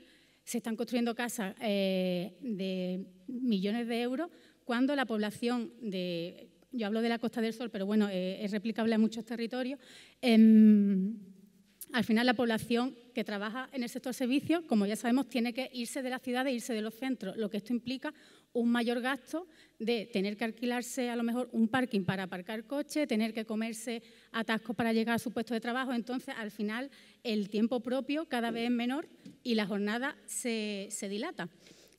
se están construyendo casas eh, de millones de euros, cuando la población de, yo hablo de la Costa del Sol, pero bueno, es replicable en muchos territorios, em, al final la población que trabaja en el sector servicios, como ya sabemos, tiene que irse de la ciudad e irse de los centros, lo que esto implica un mayor gasto de tener que alquilarse a lo mejor un parking para aparcar coche, tener que comerse atascos para llegar a su puesto de trabajo. Entonces, al final, el tiempo propio cada vez es menor y la jornada se, dilata.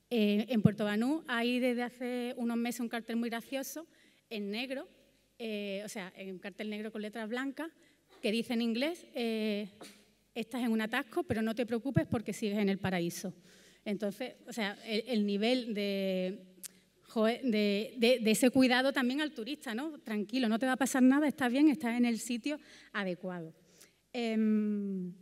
Eh, en Puerto Banú hay desde hace unos meses un cartel muy gracioso en negro, eh, o sea, en un cartel negro con letras blancas, que dice en inglés, eh, estás en un atasco, pero no te preocupes porque sigues en el paraíso. Entonces, o sea, el, nivel de, de, ese cuidado también al turista, ¿no? Tranquilo, no te va a pasar nada, estás bien, estás en el sitio adecuado. Em,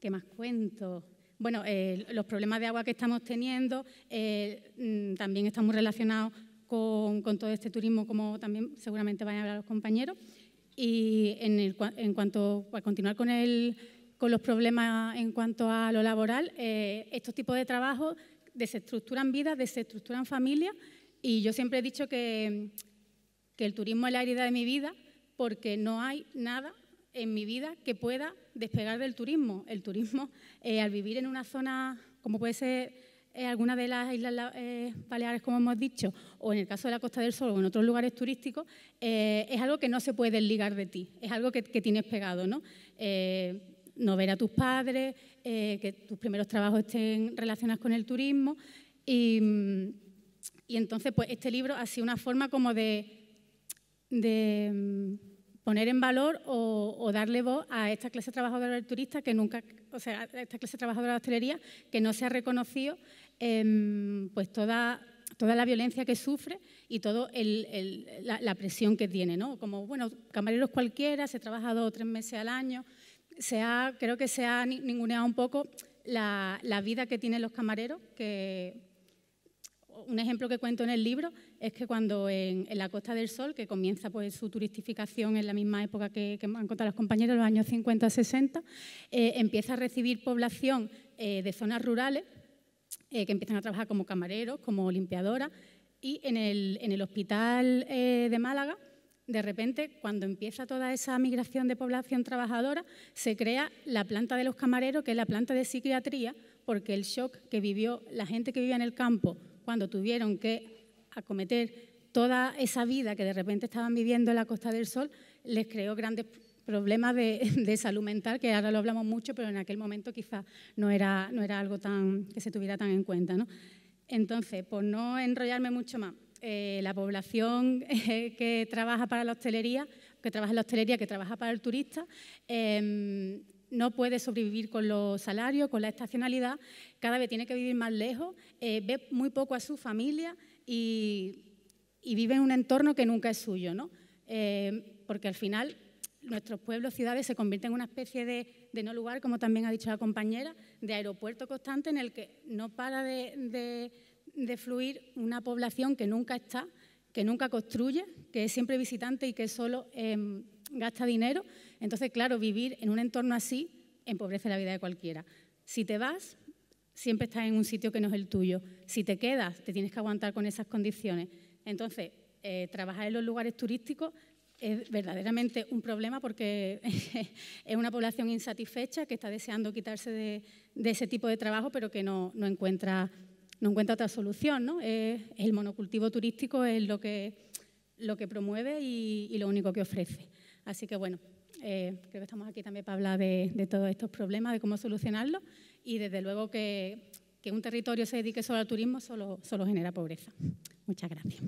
¿Qué más cuento? Bueno, eh, los problemas de agua que estamos teniendo eh, mm, también están muy relacionados con, todo este turismo, como también seguramente van a hablar los compañeros. Y en cuanto a continuar con el con los problemas en cuanto a lo laboral, eh, estos tipos de trabajos desestructuran vidas, desestructuran familias y yo siempre he dicho que, el turismo es la herida de mi vida porque no hay nada en mi vida que pueda despegar del turismo. El turismo, eh, al vivir en una zona como puede ser eh, alguna de las islas Baleares, como hemos dicho, o en el caso de la Costa del Sol o en otros lugares turísticos, es algo que no se puede desligar de ti, es algo que, que tienes pegado. ¿no? no ver a tus padres, eh, que tus primeros trabajos estén relacionados con el turismo. Y, entonces, pues este libro ha sido una forma como de, mm, poner en valor o, darle voz a esta clase de trabajadora del turista que nunca, o sea, esta clase de trabajadora hostelería que no se ha reconocido em, pues toda, la violencia que sufre y toda la, presión que tiene, ¿no? Como, bueno, camareros cualquiera, se trabaja dos o tres meses al año, creo que se ha ninguneado un poco la, la, vida que tienen los camareros, que un ejemplo que cuento en el libro es que cuando en, la Costa del Sol, que comienza pues, su turistificación en la misma época que, que han contado los compañeros, los años 50-60, eh, empieza a recibir población eh, de zonas rurales eh, que empiezan a trabajar como camareros, como limpiadoras, y en el, en el hospital de Málaga de repente, cuando empieza toda esa migración de población trabajadora, se crea la planta de los camareros, que es la planta de psiquiatría, porque el shock que vivió la gente que vivía en el campo cuando tuvieron que acometer toda esa vida que de repente estaban viviendo en la Costa del Sol, les creó grandes problemas de, salud mental, que ahora lo hablamos mucho, pero en aquel momento quizás no era, no era algo tan, que se tuviera tan en cuenta. ¿no? Entonces, por no enrollarme mucho más, eh, la población eh, que trabaja para la hostelería, que trabaja en la hostelería, que trabaja para el turista, em, no puede sobrevivir con los salarios, con la estacionalidad, cada vez tiene que vivir más lejos, eh, ve muy poco a su familia y, vive en un entorno que nunca es suyo, ¿no? Em, porque al final nuestros pueblos, ciudades se convierten en una especie de, no lugar, como también ha dicho la compañera, de aeropuerto constante en el que no para de de fluir una población que nunca está, que nunca construye, que es siempre visitante y que solo em, gasta dinero. Entonces, claro, vivir en un entorno así empobrece la vida de cualquiera. Si te vas, siempre estás en un sitio que no es el tuyo. Si te quedas, te tienes que aguantar con esas condiciones. Entonces, eh, trabajar en los lugares turísticos es verdaderamente un problema porque es una población insatisfecha que está deseando quitarse de, ese tipo de trabajo, pero que no, no encuentra no encuentra otra solución. ¿no? Eh, el monocultivo turístico es lo que, lo que promueve y, lo único que ofrece. Así que bueno, eh, creo que estamos aquí también para hablar de, todos estos problemas, de cómo solucionarlos y desde luego que, un territorio se dedique solo al turismo solo genera pobreza. Muchas gracias.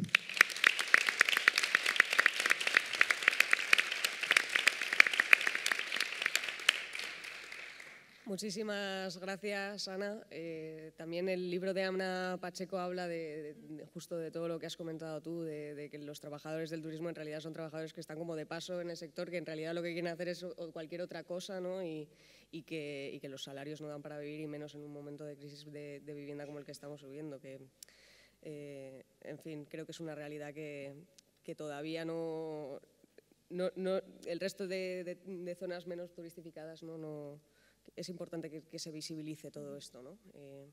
Muchísimas gracias, Ana. Eh, también el libro de Amna Pacheco habla de, justo de todo lo que has comentado tú, de, que los trabajadores del turismo en realidad son trabajadores que están como de paso en el sector, que en realidad lo que quieren hacer es cualquier otra cosa, ¿no? Y, que, los salarios no dan para vivir, y menos en un momento de crisis de, vivienda como el que estamos viviendo. Que, eh, en fin, creo que es una realidad que, todavía no, no, El resto de, zonas menos turistificadas no es importante que, se visibilice todo esto. Eh,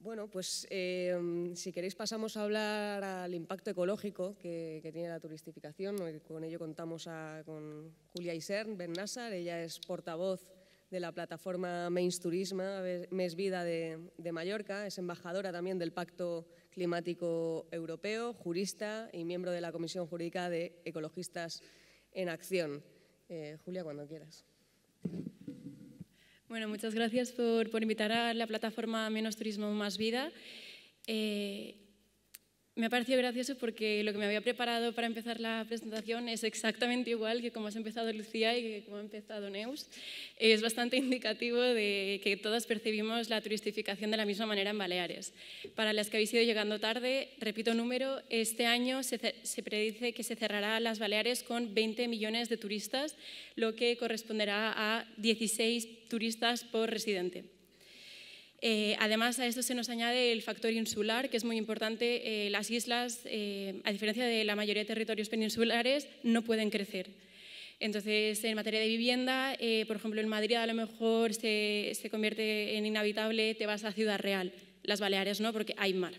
bueno, pues eh, si queréis pasamos a hablar al impacto ecológico que, tiene la turistificación. Con ello contamos con Julia Isern Ben Nassar. ella es portavoz de la plataforma Mains Turisma, Mes Vida de, Mallorca, es embajadora también del Pacto Climático Europeo, jurista y miembro de la Comisión Jurídica de Ecologistas en Acción. Eh, Julia, cuando quieras. Bueno, muchas gracias por, por invitar a la plataforma Menos Turismo Más Vida. Eh, me ha parecido gracioso porque lo que me había preparado para empezar la presentación es exactamente igual que como ha empezado Lucía y que como ha empezado Neus. Es bastante indicativo de que todas percibimos la turistificación de la misma manera en Baleares. Para las que habéis ido llegando tarde, repito número, este año se predice que se cerrará las Baleares con 20 millones de turistas, lo que corresponderá a 16 turistas por residente. Eh, además, a esto se nos añade el factor insular, que es muy importante. Eh, las islas, eh, a diferencia de la mayoría de territorios peninsulares, no pueden crecer. Entonces, en materia de vivienda, por ejemplo, en Madrid a lo mejor se, convierte en inhabitable, te vas a Ciudad Real, las Baleares no, porque hay mar.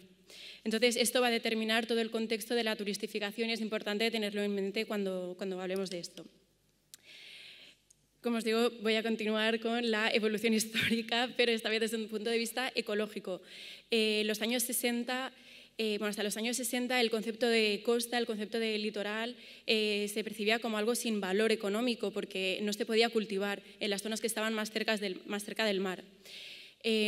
Entonces, esto va a determinar todo el contexto de la turistificación y es importante tenerlo en mente cuando hablemos de esto. Como os digo, voy a continuar con la evolución histórica, pero esta vez desde un punto de vista ecológico. Eh, los años 60 eh, bueno, hasta los años 60 el concepto de costa, el concepto de litoral, eh, se percibía como algo sin valor económico porque no se podía cultivar en las zonas que estaban más, cerca del, mar.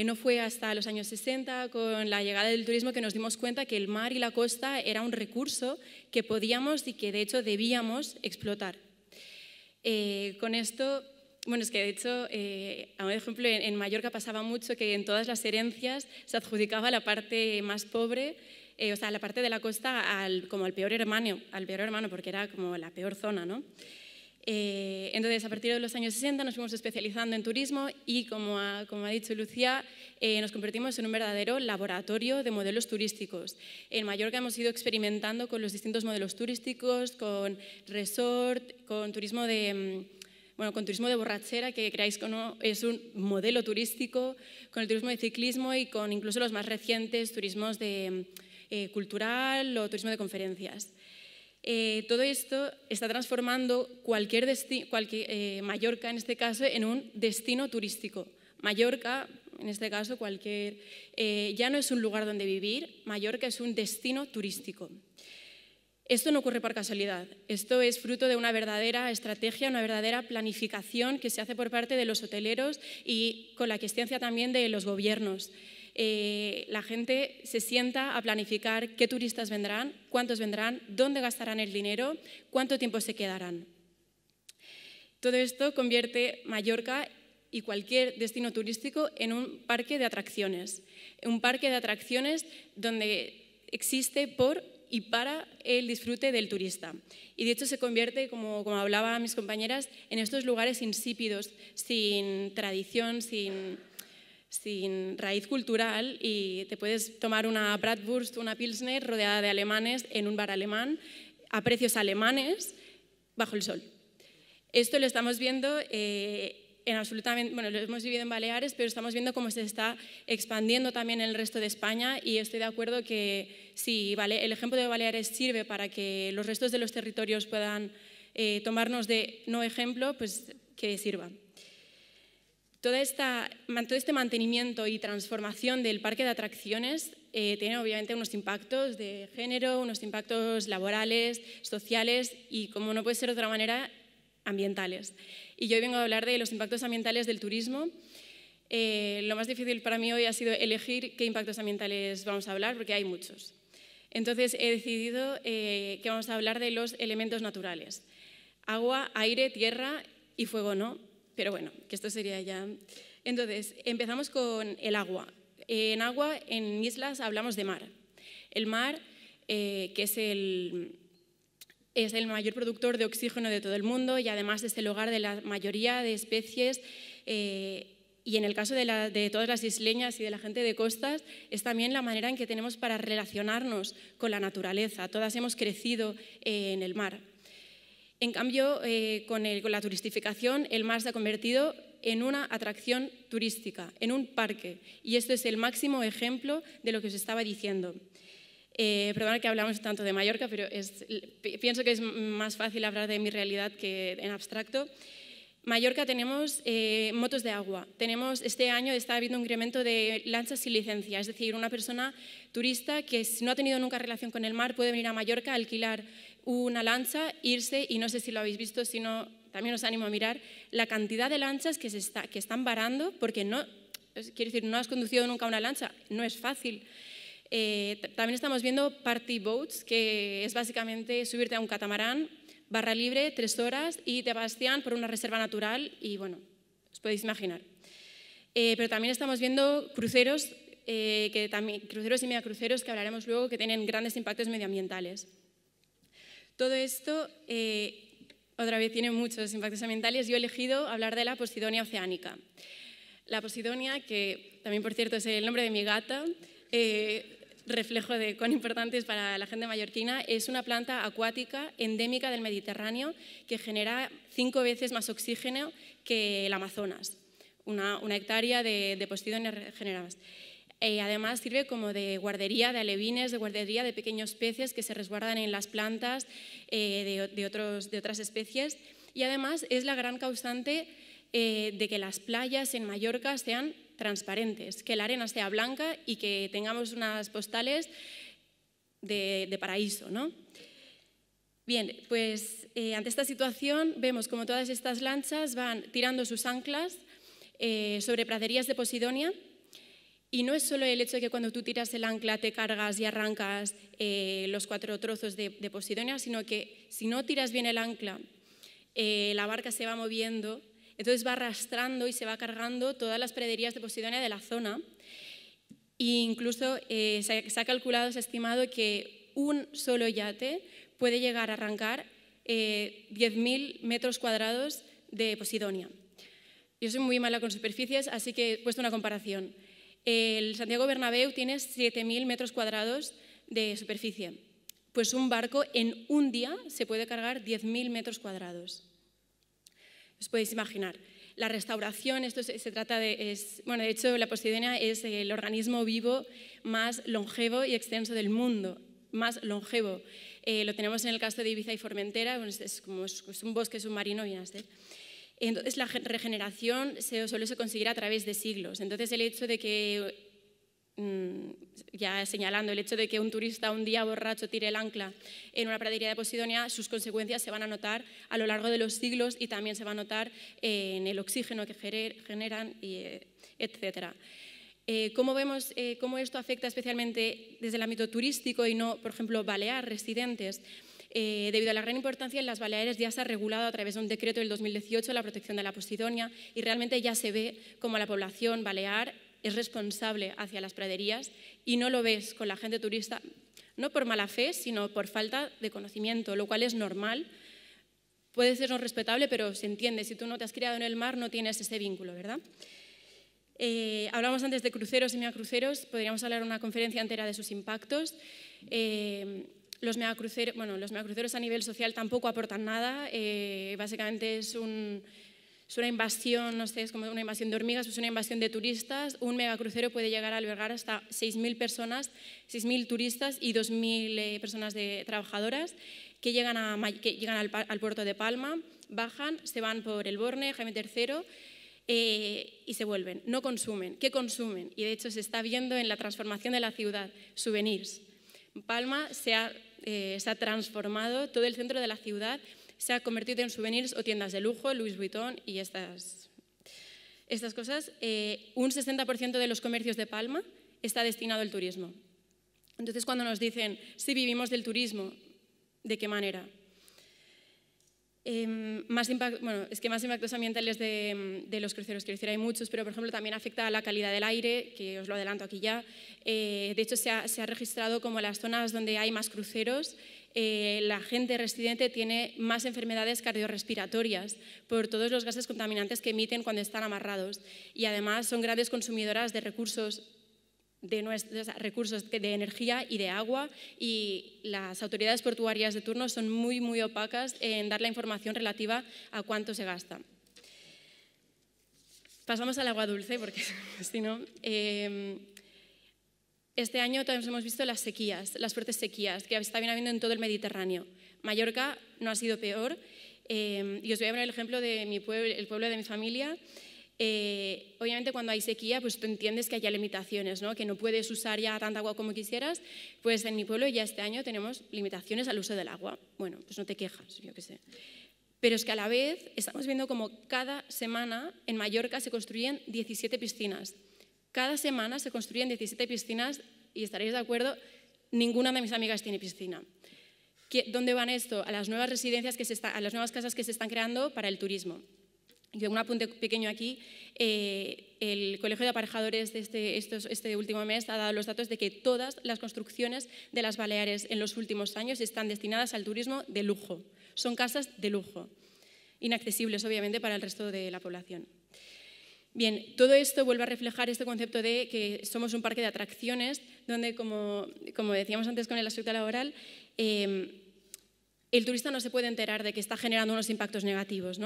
no fue hasta los años 60, con la llegada del turismo, que nos dimos cuenta que el mar y la costa era un recurso que podíamos y que de hecho debíamos explotar. Eh, con esto, bueno, es que de hecho, eh, a un ejemplo, en, Mallorca pasaba mucho que en todas las herencias se adjudicaba la parte más pobre, eh, o sea, la parte de la costa como al peor hermano, al peor hermano, porque era como la peor zona, ¿no? Eh, entonces, a partir de los años 60 nos fuimos especializando en turismo y, como ha, dicho Lucía, eh, nos convertimos en un verdadero laboratorio de modelos turísticos. En Mallorca hemos ido experimentando con los distintos modelos turísticos, con resort, con turismo de... Mm, bueno, con turismo de borrachera, que creáis que no, es un modelo turístico, con el turismo de ciclismo y con incluso los más recientes turismos de, mm, eh, cultural o turismo de conferencias. Eh, todo esto está transformando cualquier, eh, Mallorca, en este caso, en un destino turístico. Mallorca, en este caso, cualquier, eh, ya no es un lugar donde vivir, Mallorca es un destino turístico. Esto no ocurre por casualidad, esto es fruto de una verdadera estrategia, una verdadera planificación que se hace por parte de los hoteleros y con la asistencia también de los gobiernos. Eh, la gente se sienta a planificar qué turistas vendrán, cuántos vendrán, dónde gastarán el dinero, cuánto tiempo se quedarán. Todo esto convierte Mallorca y cualquier destino turístico en un parque de atracciones, un parque de atracciones donde existe por y para el disfrute del turista. Y de hecho se convierte, como, como hablaba mis compañeras, en estos lugares insípidos, sin tradición, sin, sin raíz cultural y te puedes tomar una Bratwurst, una Pilsner rodeada de alemanes en un bar alemán a precios alemanes bajo el sol. Esto lo estamos viendo eh, en absolutamente, bueno, lo hemos vivido en Baleares, pero estamos viendo cómo se está expandiendo también en el resto de España y estoy de acuerdo que si vale, el ejemplo de Baleares sirve para que los restos de los territorios puedan eh, tomarnos de no ejemplo, pues que sirvan Toda esta, todo este mantenimiento y transformación del parque de atracciones eh, tiene obviamente unos impactos de género, unos impactos laborales, sociales y, como no puede ser de otra manera, ambientales. Y yo hoy vengo a hablar de los impactos ambientales del turismo. Eh, lo más difícil para mí hoy ha sido elegir qué impactos ambientales vamos a hablar, porque hay muchos. Entonces he decidido eh, que vamos a hablar de los elementos naturales. Agua, aire, tierra y fuego no, pero bueno, que esto sería ya... Entonces, empezamos con el agua. En agua, en islas, hablamos de mar. El mar, eh, que es el, es el mayor productor de oxígeno de todo el mundo y además es el hogar de la mayoría de especies. Eh, y en el caso de, todas las isleñas y de la gente de costas, es también la manera en que tenemos para relacionarnos con la naturaleza. Todas hemos crecido eh, en el mar. En cambio, eh, con, la turistificación, el mar se ha convertido en una atracción turística, en un parque. Y esto es el máximo ejemplo de lo que os estaba diciendo. Eh, que hablamos tanto de Mallorca, pero pienso que es más fácil hablar de mi realidad que en abstracto. Mallorca tenemos eh, motos de agua. Tenemos este año está habiendo un incremento de lanchas sin licencia, es decir, una persona turista que no ha tenido nunca relación con el mar puede venir a Mallorca a alquilar una lancha, irse, y no sé si lo habéis visto, sino también os animo a mirar, la cantidad de lanchas que, están varando, porque no, quiero decir, no has conducido nunca una lancha, no es fácil. Eh, también estamos viendo party boats, que es básicamente subirte a un catamarán, barra libre, tres horas, y te bastian por una reserva natural, y bueno, os podéis imaginar. Eh, pero también estamos viendo cruceros, eh, que también, cruceros y cruceros que hablaremos luego, que tienen grandes impactos medioambientales. Todo esto, eh, otra vez, tiene muchos impactos ambientales. Yo he elegido hablar de la posidonia oceánica. La posidonia, que también, por cierto, es el nombre de mi gata, eh, reflejo de con importantes para la gente mallorquina, es una planta acuática endémica del Mediterráneo que genera cinco veces más oxígeno que el Amazonas. Una, hectárea de, de posidonia generadas. Eh, además sirve como de guardería de alevines, de guardería de pequeños peces que se resguardan en las plantas eh, de, de, otras especies. Y además es la gran causante eh, de que las playas en Mallorca sean transparentes, que la arena sea blanca y que tengamos unas postales de, paraíso. ¿no? Bien, pues ante esta situación vemos como todas estas lanchas van tirando sus anclas sobre praderías de Posidonia y no es solo el hecho de que cuando tú tiras el ancla te cargas y arrancas eh, los cuatro trozos de, Posidonia, sino que si no tiras bien el ancla, eh, la barca se va moviendo, entonces va arrastrando y se va cargando todas las praderías de Posidonia de la zona. E incluso eh, se, se, ha calculado, se ha estimado que un solo yate puede llegar a arrancar 10.000 metros cuadrados de Posidonia. Yo soy muy mala con superficies, así que he puesto una comparación. El Santiago Bernabéu tiene 7.000 metros cuadrados de superficie. Pues un barco en un día se puede cargar 10.000 metros cuadrados. Os podéis imaginar. La restauración, esto se, trata de... bueno, de hecho, la Posidonia es el organismo vivo más longevo y extenso del mundo. Más longevo. Eh, lo tenemos en el caso de Ibiza y Formentera, es, como, un bosque submarino y entonces la regeneración solo se conseguirá a través de siglos. Entonces el hecho de que mm, ya señalando el hecho de que un turista un día borracho tire el ancla en una pradería de Posidonia, sus consecuencias se van a notar a lo largo de los siglos y también se va a notar eh, en el oxígeno que generan, eh, etc. Eh, ¿Cómo vemos cómo esto afecta especialmente desde el ámbito turístico y no, por ejemplo, balear residentes? Eh, debido a la gran importancia en las Baleares ya se ha regulado a través de un decreto del 2018 la protección de la posidonia y realmente ya se ve como la población balear es responsable hacia las praderías y no lo ves con la gente turista, no por mala fe, sino por falta de conocimiento, lo cual es normal. Puede ser no respetable, pero se entiende. Si tú no te has criado en el mar, no tienes ese vínculo, ¿verdad? Eh, hablamos antes de cruceros y cruceros. Podríamos hablar una conferencia entera de sus impactos. Eh, los megacruceros, bueno, los megacruceros a nivel social tampoco aportan nada. Eh, básicamente es, un, es, una invasión, no sé, es como una invasión de hormigas, es una invasión de turistas. Un megacrucero puede llegar a albergar hasta 6.000 personas, 6.000 turistas y 2.000 eh, personas de, trabajadoras que llegan, a, que llegan al, puerto de Palma, bajan, se van por el Borne, Jaime III. Eh, y se vuelven, no consumen. ¿Qué consumen? Y de hecho se está viendo en la transformación de la ciudad, souvenirs. Palma se ha eh, se ha transformado, todo el centro de la ciudad se ha convertido en souvenirs o tiendas de lujo, Louis Vuitton y estas, estas cosas. Eh, un 60% de los comercios de Palma está destinado al turismo. Entonces, cuando nos dicen si vivimos del turismo, ¿de qué manera? Em, más bueno, es que más impactos ambientales de, em, los cruceros, quiero decir, hay muchos, pero por ejemplo también afecta a la calidad del aire, que os lo adelanto aquí ya. Eh, de hecho, se ha, se ha, registrado como las zonas donde hay más cruceros, eh, la gente residente tiene más enfermedades cardiorrespiratorias por todos los gases contaminantes que emiten cuando están amarrados. Y además son grandes consumidoras de recursos de nuestros recursos de energía y de agua y las autoridades portuarias de turno son muy, muy opacas en dar la información relativa a cuánto se gasta. Pasamos al agua dulce, porque si no... Em, este año también hemos visto las sequías, las fuertes sequías que está bien habiendo en todo el Mediterráneo. Mallorca no ha sido peor. Em, y os voy a poner el ejemplo de el pueblo de mi familia. Eh, obviamente cuando hay sequía, pues tú entiendes que hay limitaciones, ¿no? que no puedes usar ya tanta agua como quisieras, pues en mi pueblo ya este año tenemos limitaciones al uso del agua. Bueno, pues no te quejas, yo qué sé. Pero es que a la vez estamos viendo como cada semana en Mallorca se construyen 17 piscinas. Cada semana se construyen 17 piscinas y estaréis de acuerdo, ninguna de mis amigas tiene piscina. ¿Dónde van esto? A las nuevas residencias que se a las nuevas casas que se están creando para el turismo. Y un apunte pequeño aquí, eh, el Colegio de Aparejadores de este, este, último mes ha dado los datos de que todas las construcciones de las Baleares en los últimos años están destinadas al turismo de lujo. Son casas de lujo, inaccesibles obviamente para el resto de la población. Bien, todo esto vuelve a reflejar este concepto de que somos un parque de atracciones, donde, como, decíamos antes con el aspecto laboral, eh, el turista no se puede enterar de que está generando unos impactos negativos.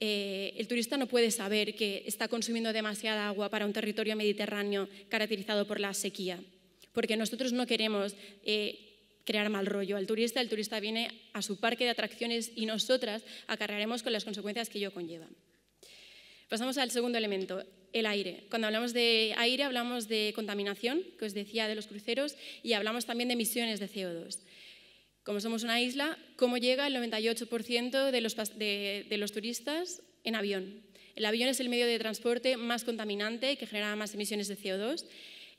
Eh, el turista no puede saber que está consumiendo demasiada agua para un territorio mediterráneo caracterizado por la sequía, porque nosotros no queremos eh, crear mal rollo al turista. El turista viene a su parque de atracciones y nosotras acarrearemos con las consecuencias que ello conlleva. Pasamos al segundo elemento, el aire. Cuando hablamos de aire hablamos de contaminación, que os decía de los cruceros, y hablamos también de emisiones de CO2. Como somos una isla, ¿cómo llega el 98% de los, turistas en avión? El avión es el medio de transporte más contaminante que genera más emisiones de CO2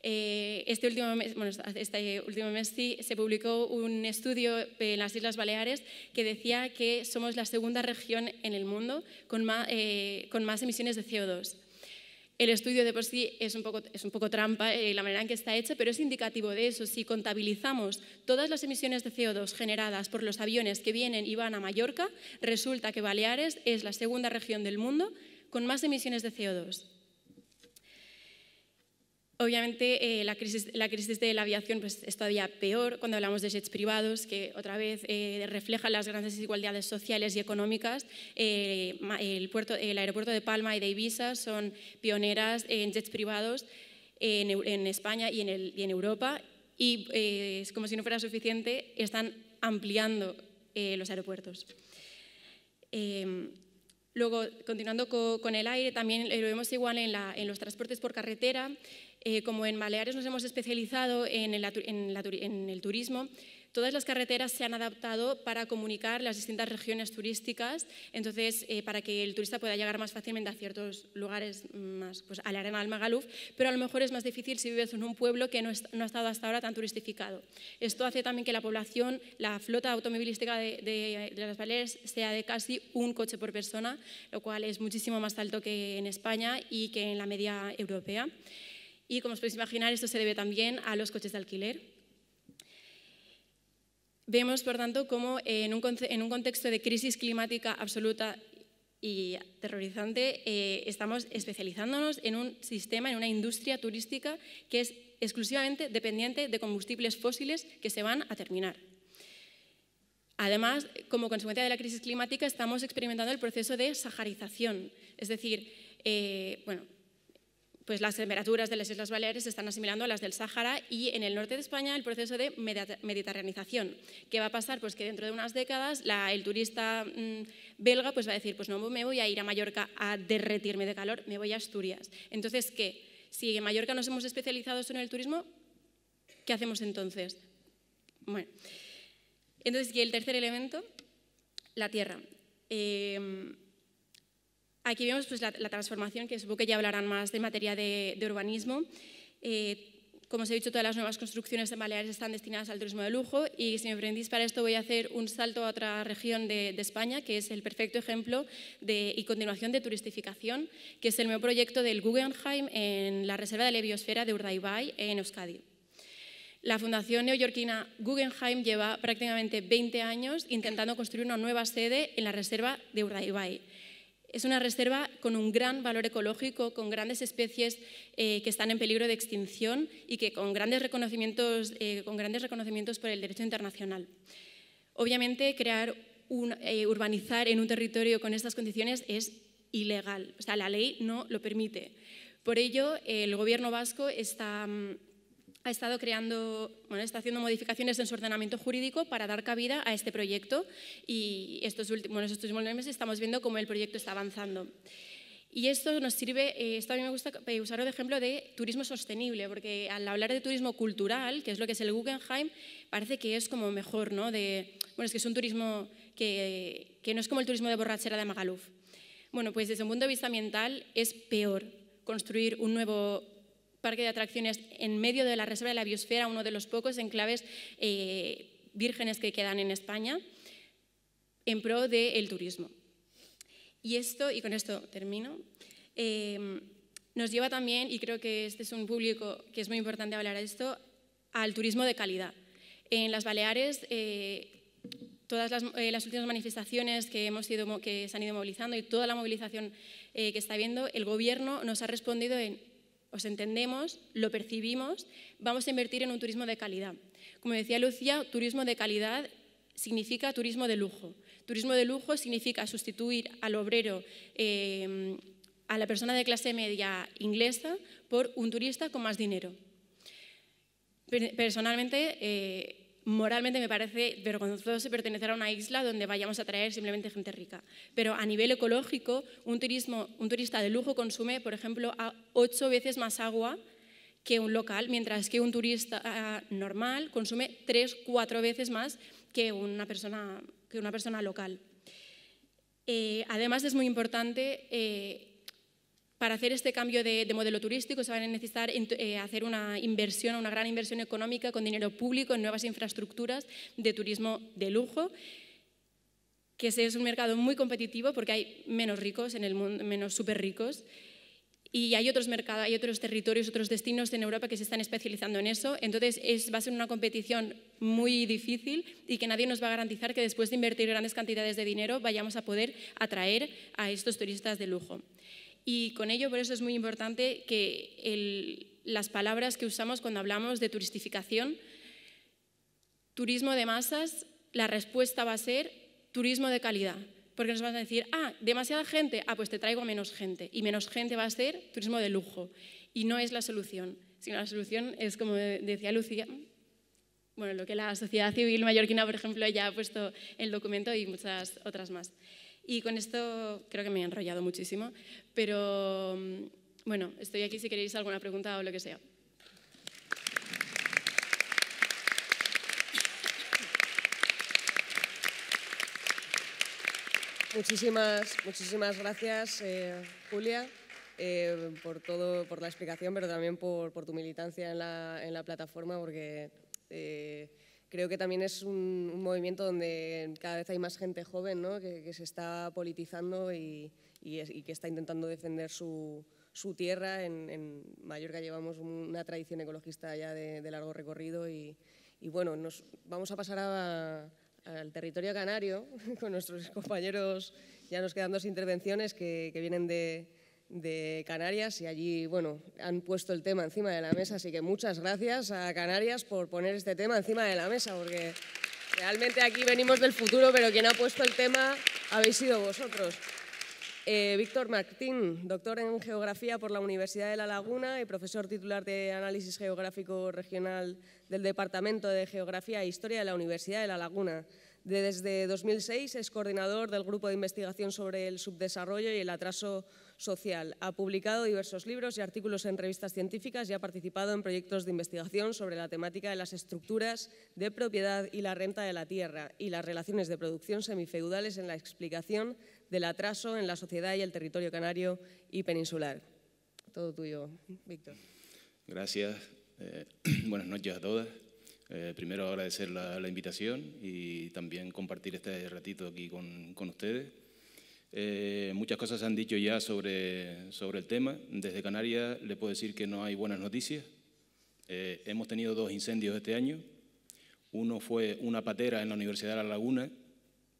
eh, este, último mes, este se publicó un estudio en las Islas Baleares que decía que somos la segunda región en el mundo con eh, más emisiones de CO2. El estudio de por sí es un poco, es un poco trampa eh, la manera en que está hecha, pero es indicativo de eso. Si contabilizamos todas las emisiones de CO2 generadas por los aviones que vienen y van a Mallorca, resulta que Baleares es la segunda región del mundo con más emisiones de CO2. Obviamente, eh, la, crisis, la, crisis, de la aviación pues, es todavía peor cuando hablamos de jets privados, que otra vez reflejan eh, refleja las grandes desigualdades sociales y económicas. Eh, el, puerto, el aeropuerto de Palma y de Ibiza son pioneras en jets privados en, España y en, el, Europa. Y es como si no fuera suficiente, están ampliando los aeropuertos. Em, luego, continuando con el aire, también lo vemos igual en, la, en los transportes por carretera. Eh, como en Baleares nos hemos especializado en el, en, el, turismo, todas las carreteras se han adaptado para comunicar las distintas regiones turísticas, entonces eh, para que el turista pueda llegar más fácilmente a ciertos lugares, mm, más pues, a la arena del Magaluf, pero a lo mejor es más difícil si vives en un pueblo que no, ha estado hasta ahora tan turistificado. Esto hace también que la población, la flota automovilística de las Baleares sea de casi un coche por persona, lo cual es muchísimo más alto que en España y que en la media europea y como os podéis imaginar esto se debe también a los coches de alquiler. Vemos, por tanto, cómo en un, contexto de crisis climática absoluta y terrorizante eh, estamos especializándonos en un sistema, en una industria turística que es exclusivamente dependiente de combustibles fósiles que se van a terminar. Además, como consecuencia de la crisis climática, estamos experimentando el proceso de saharización, es decir, eh, bueno, pues las temperaturas de las Islas Baleares se están asimilando a las del Sáhara y en el norte de España el proceso de mediterranización. ¿Qué va a pasar? Pues que dentro de unas décadas el turista mm, belga pues va a decir, pues no me voy a ir a Mallorca a derretirme de calor, me voy a Asturias. Entonces, ¿qué? Si en Mallorca nos hemos especializado en el turismo, ¿qué hacemos entonces? Bueno, entonces, y el tercer elemento, la tierra. Em, Aquí vemos pues, la, transformación, que supongo que ya hablarán más de materia de, urbanismo. Eh, como os he dicho, todas las nuevas construcciones en Baleares están destinadas al turismo de lujo y si me prendís para esto voy a hacer un salto a otra región de, España, que es el perfecto ejemplo y continuación de turistificación, que es el nuevo proyecto del Guggenheim en la Reserva de la Biosfera de Urdaibai, en Euskadi. La Fundación Neoyorquina Guggenheim lleva prácticamente 20 años intentando construir una nueva sede en la Reserva de Urdaibai es una reserva con un gran valor ecológico, con grandes especies eh, que están en peligro de extinción y que con grandes reconocimientos, eh, por el derecho internacional. Obviamente, crear un, eh, urbanizar en un territorio con estas condiciones es ilegal, o sea, la ley no lo permite. Por ello, el Gobierno vasco está mm, ha estado creando, bueno, está haciendo modificaciones en su ordenamiento jurídico para dar cabida a este proyecto y estos últimos, bueno, estos últimos meses estamos viendo cómo el proyecto está avanzando. Y esto nos sirve, eh, esto a mí me gusta eh, usarlo de ejemplo de turismo sostenible, porque al hablar de turismo cultural, que es lo que es el Guggenheim, parece que es como mejor, ¿no? De, bueno, es que es un turismo que, que no es como el turismo de borrachera de Magaluf. Bueno, pues desde un punto de vista ambiental es peor construir un nuevo parque de atracciones en medio de la Reserva de la Biosfera, uno de los pocos enclaves eh, vírgenes que quedan en España, en pro del turismo. Y esto, y con esto termino, eh, nos lleva también, y creo que este es un público que es muy importante hablar de esto, al turismo de calidad. En las Baleares, eh, todas las, últimas manifestaciones que, hemos sido que se han ido movilizando y toda la movilización que está habiendo, el Gobierno nos ha respondido en os entendemos, lo percibimos, vamos a invertir en un turismo de calidad. Como decía Lucía, turismo de calidad significa turismo de lujo. Turismo de lujo significa sustituir al obrero, eh, a la persona de clase media inglesa, por un turista con más dinero. Personalmente, eh, moralmente me parece vergonzoso pertenecer a una isla donde vayamos a traer simplemente gente rica. Pero a nivel ecológico, un, turismo, un turista de lujo consume, por ejemplo, a ocho veces más agua que un local, mientras que un turista ah, normal consume tres, cuatro veces más que una persona, que una persona local. Eh, además, es muy importante eh, para hacer este cambio de, modelo turístico se va a necesitar eh, hacer una inversión, una gran inversión económica con dinero público en nuevas infraestructuras de turismo de lujo que es un mercado muy competitivo porque hay menos ricos en el mundo, menos súper ricos. Y hay otros mercados, hay otros territorios, otros destinos en Europa que se están especializando en eso. Entonces va a ser una competición muy difícil y que nadie nos va a garantizar que después de invertir grandes cantidades de dinero vayamos a poder atraer a estos turistas de lujo. Y con ello, por eso es muy importante que las palabras que usamos cuando hablamos de turistificación, turismo de masas, la respuesta va a ser turismo de calidad. Porque nos van a decir, ah, demasiada gente, ah, pues te traigo menos gente. Y menos gente va a ser turismo de lujo. Y no es la solución. Sino la solución es, como decía Lucía, bueno, lo que la sociedad civil mallorquina, por ejemplo, ya ha puesto el documento y muchas otras más. Y con esto creo que me he enrollado muchísimo, pero mm, bueno, estoy aquí si queréis alguna pregunta o lo que sea. Muchísimas, muchísimas gracias, eh, Julia, eh, por todo, por la explicación, pero también por, tu militancia en la, plataforma, porque eh, creo que también es un, movimiento donde cada vez hay más gente joven ¿no? que, se está politizando y, que está intentando defender su, tierra. En, Mallorca llevamos una tradición ecologista ya de, largo recorrido y, bueno, nos vamos a pasar al territorio canario con nuestros compañeros. Ya nos quedan dos intervenciones que, que vienen de, de Canarias y allí, bueno, han puesto el tema encima de la mesa, así que muchas gracias a Canarias por poner este tema encima de la mesa, porque realmente aquí venimos del futuro, pero quien ha puesto el tema habéis sido vosotros. Eh, Víctor Martín, doctor en Geografía por la Universidad de La Laguna y profesor titular de Análisis Geográfico Regional del Departamento de Geografía e Historia de la Universidad de La Laguna. Desde 2006 es coordinador del Grupo de Investigación sobre el Subdesarrollo y el Atraso social. Ha publicado diversos libros y artículos en revistas científicas y ha participado en proyectos de investigación sobre la temática de las estructuras de propiedad y la renta de la tierra y las relaciones de producción semifeudales en la explicación del atraso en la sociedad y el territorio canario y peninsular. Todo tuyo, Víctor. Gracias. Eh, buenas noches a todas. Eh, primero agradecer la, invitación y también compartir este ratito aquí con, con ustedes. Eh, muchas cosas se han dicho ya sobre, sobre el tema. Desde Canarias le puedo decir que no hay buenas noticias. Eh, hemos tenido dos incendios este año. Uno fue una patera en la Universidad de La Laguna,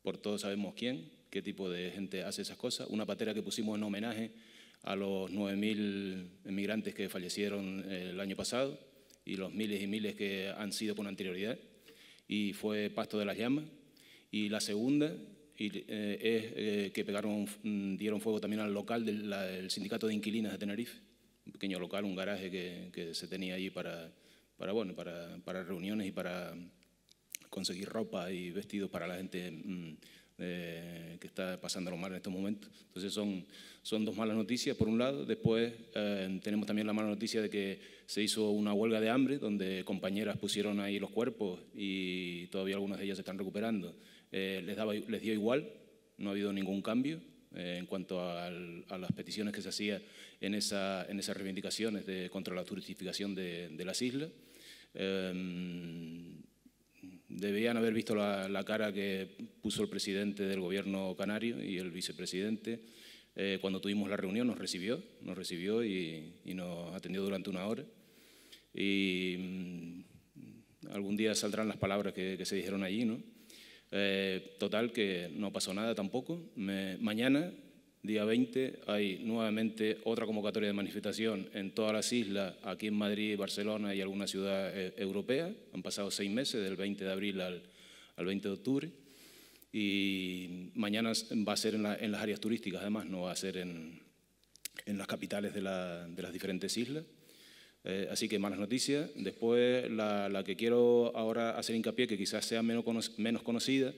por todos sabemos quién, qué tipo de gente hace esas cosas. Una patera que pusimos en homenaje a los 9.000 emigrantes que fallecieron eh, el año pasado y los miles y miles que han sido con anterioridad. Y fue Pasto de las Llamas. Y la segunda y, eh, es eh, que pegaron, mm, dieron fuego también al local del sindicato de inquilinas de Tenerife, un pequeño local, un garaje que, se tenía allí para, para, bueno, para, reuniones y para conseguir ropa y vestidos para la gente mm, eh, que está pasando lo mal en estos momentos. Entonces son, son dos malas noticias, por un lado. Después tenemos también la mala noticia de que se hizo una huelga de hambre, donde compañeras pusieron ahí los cuerpos y todavía algunas de ellas se están recuperando. Eh, les, les dio igual, no ha habido ningún cambio eh, en cuanto a las peticiones que se hacían en, esa, en esas reivindicaciones de, contra la turistificación de, las islas. Eh, debían haber visto la, cara que puso el presidente del gobierno canario y el vicepresidente. Eh, cuando tuvimos la reunión nos recibió, nos recibió y, nos atendió durante una hora. Y mm, algún día saldrán las palabras que, que se dijeron allí, ¿no? Eh, total, que no pasó nada tampoco. mañana, día 20, hay nuevamente otra convocatoria de manifestación en todas las islas, aquí en Madrid, Barcelona y alguna ciudad eh, europea. Han pasado seis meses, del 20 de abril al, 20 de octubre. Y mañana va a ser en, las áreas turísticas, además, no va a ser en, las capitales de las diferentes islas. Eh, así que malas noticias. Después, la, que quiero ahora hacer hincapié, que quizás sea menos, conocida,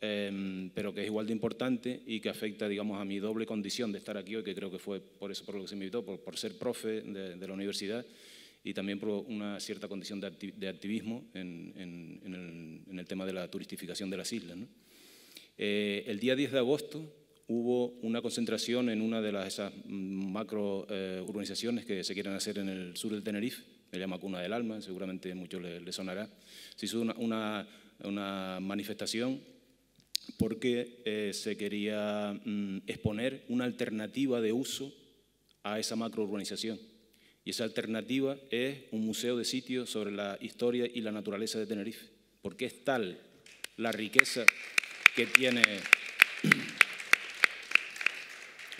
em, pero que es igual de importante y que afecta, digamos, a mi doble condición de estar aquí hoy, que creo que fue por eso por lo que se me invitó, por, ser profe de, la universidad y también por una cierta condición de, activismo en, el, tema de la turistificación de las islas. Eh, el día 10 de agosto hubo una concentración en una de las, esas macro eh, urbanizaciones que se quieren hacer en el sur del Tenerife, se llama Cuna del Alma, seguramente muchos le, le sonará. Se hizo una, manifestación porque eh, se quería mm, exponer una alternativa de uso a esa macro urbanización Y esa alternativa es un museo de sitio sobre la historia y la naturaleza de Tenerife, porque es tal la riqueza que tiene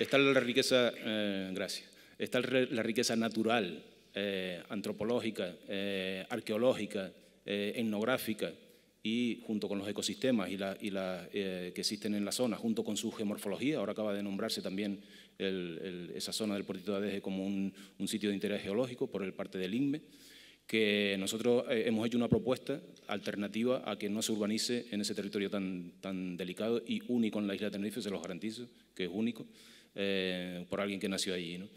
Está la riqueza, eh, gracias, está la riqueza natural, eh, antropológica, eh, arqueológica, etnográfica, y junto con los ecosistemas y, la, que existen en la zona, junto con su geomorfología, ahora acaba de nombrarse también esa zona del puerto de Adeje como un, sitio de interés geológico por el parte del INME, que nosotros hemos hecho una propuesta alternativa a que no se urbanice en ese territorio tan, tan delicado y único en la isla de Tenerife, se los garantizo, que es único, eh, por alguien que nació allí. ¿no?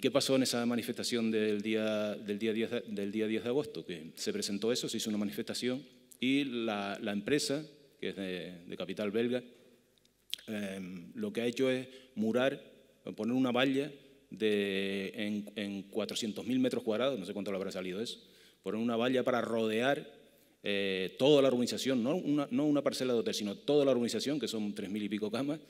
¿Qué pasó en esa manifestación del día, del, día 10 de, del día 10 de agosto? Que se presentó eso, se hizo una manifestación y la, empresa, que es de, capital belga, em, lo que ha hecho es murar, poner una valla de, en, en 400.000 metros cuadrados, no sé cuánto le habrá salido eso, poner una valla para rodear eh, toda la urbanización, no una, no una, parcela de hotel, sino toda la urbanización, que son 3.000 y pico camas,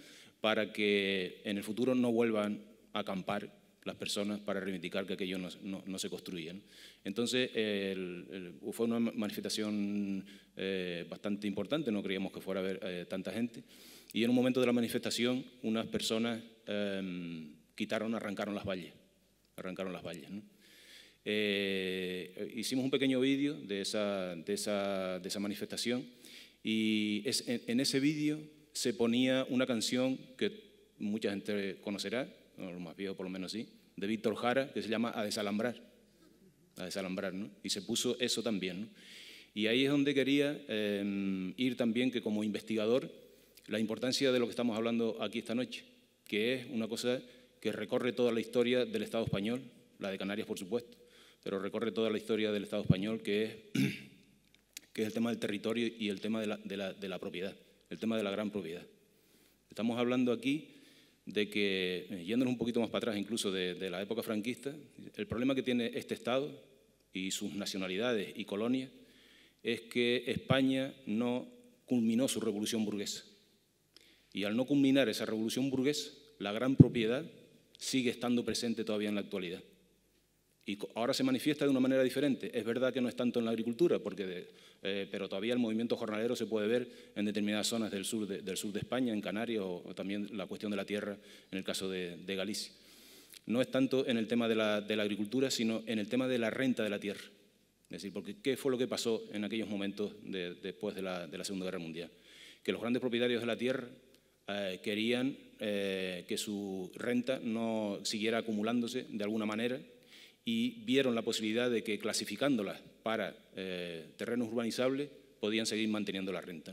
para que en el futuro no vuelvan a acampar las personas para reivindicar que aquello no, se construía. Entonces, fue una manifestación eh, bastante importante, no creíamos que fuera a haber eh, tanta gente, y en un momento de la manifestación unas personas em, quitaron, arrancaron las vallas, arrancaron las vallas. Eh, hicimos un pequeño vídeo de esa, de, esa, manifestación y en, en ese vídeo se ponía una canción que mucha gente conocerá, los más viejos por lo menos sí, de Víctor Jara, que se llama A desalambrar. A desalambrar, ¿no? Y se puso eso también, Y ahí es donde quería em, ir también, que como investigador, la importancia de lo que estamos hablando aquí esta noche, que es una cosa que recorre toda la historia del Estado español, la de Canarias por supuesto, pero recorre toda la historia del Estado español, que es, que es el tema del territorio y el tema de la propiedad el tema de la gran propiedad. Estamos hablando aquí de que, eh, yéndonos un poquito más para atrás incluso de, de la época franquista, el problema que tiene este Estado y sus nacionalidades y colonias es que España no culminó su revolución burguesa. Y al no culminar esa revolución burguesa, la gran propiedad sigue estando presente todavía en la actualidad y ahora se manifiesta de una manera diferente. Es verdad que no es tanto en la agricultura, porque eh, pero todavía el movimiento jornalero se puede ver en determinadas zonas del sur de, España, en Canarias, o, también la cuestión de la tierra en el caso de, Galicia. No es tanto en el tema de la, agricultura, sino en el tema de la renta de la tierra. Es decir, porque ¿qué fue lo que pasó en aquellos momentos después de la, Segunda Guerra Mundial? Que los grandes propietarios de la tierra eh, querían eh, que su renta no siguiera acumulándose de alguna manera y vieron la posibilidad de que clasificándolas para eh, terrenos urbanizables podían seguir manteniendo la renta.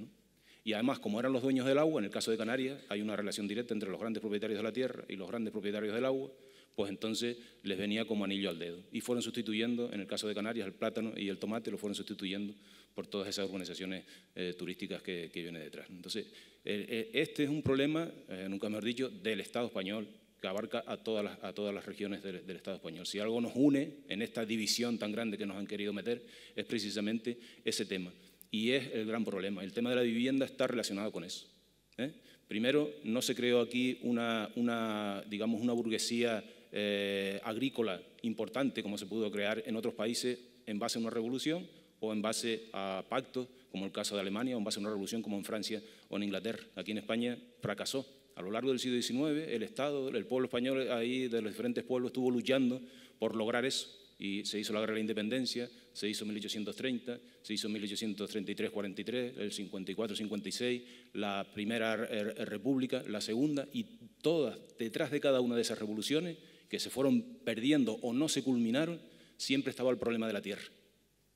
Y además, como eran los dueños del agua, en el caso de Canarias hay una relación directa entre los grandes propietarios de la tierra y los grandes propietarios del agua, pues entonces les venía como anillo al dedo. Y fueron sustituyendo, en el caso de Canarias, el plátano y el tomate lo fueron sustituyendo por todas esas organizaciones eh, turísticas que, vienen detrás. Entonces, eh, este es un problema, eh, nunca mejor dicho, del Estado español que abarca a todas las, a todas las regiones del, Estado español. Si algo nos une en esta división tan grande que nos han querido meter, es precisamente ese tema. Y es el gran problema. El tema de la vivienda está relacionado con eso. ¿eh? Primero, no se creó aquí una, digamos, una burguesía eh, agrícola importante como se pudo crear en otros países en base a una revolución o en base a pactos, como el caso de Alemania, o en base a una revolución como en Francia o en Inglaterra. Aquí en España fracasó a lo largo del siglo XIX, el Estado, el pueblo español ahí de los diferentes pueblos estuvo luchando por lograr eso. Y se hizo la guerra de la independencia, se hizo 1830, se hizo 1833-43, el 54-56, la primera república, la segunda, y todas, detrás de cada una de esas revoluciones que se fueron perdiendo o no se culminaron, siempre estaba el problema de la tierra.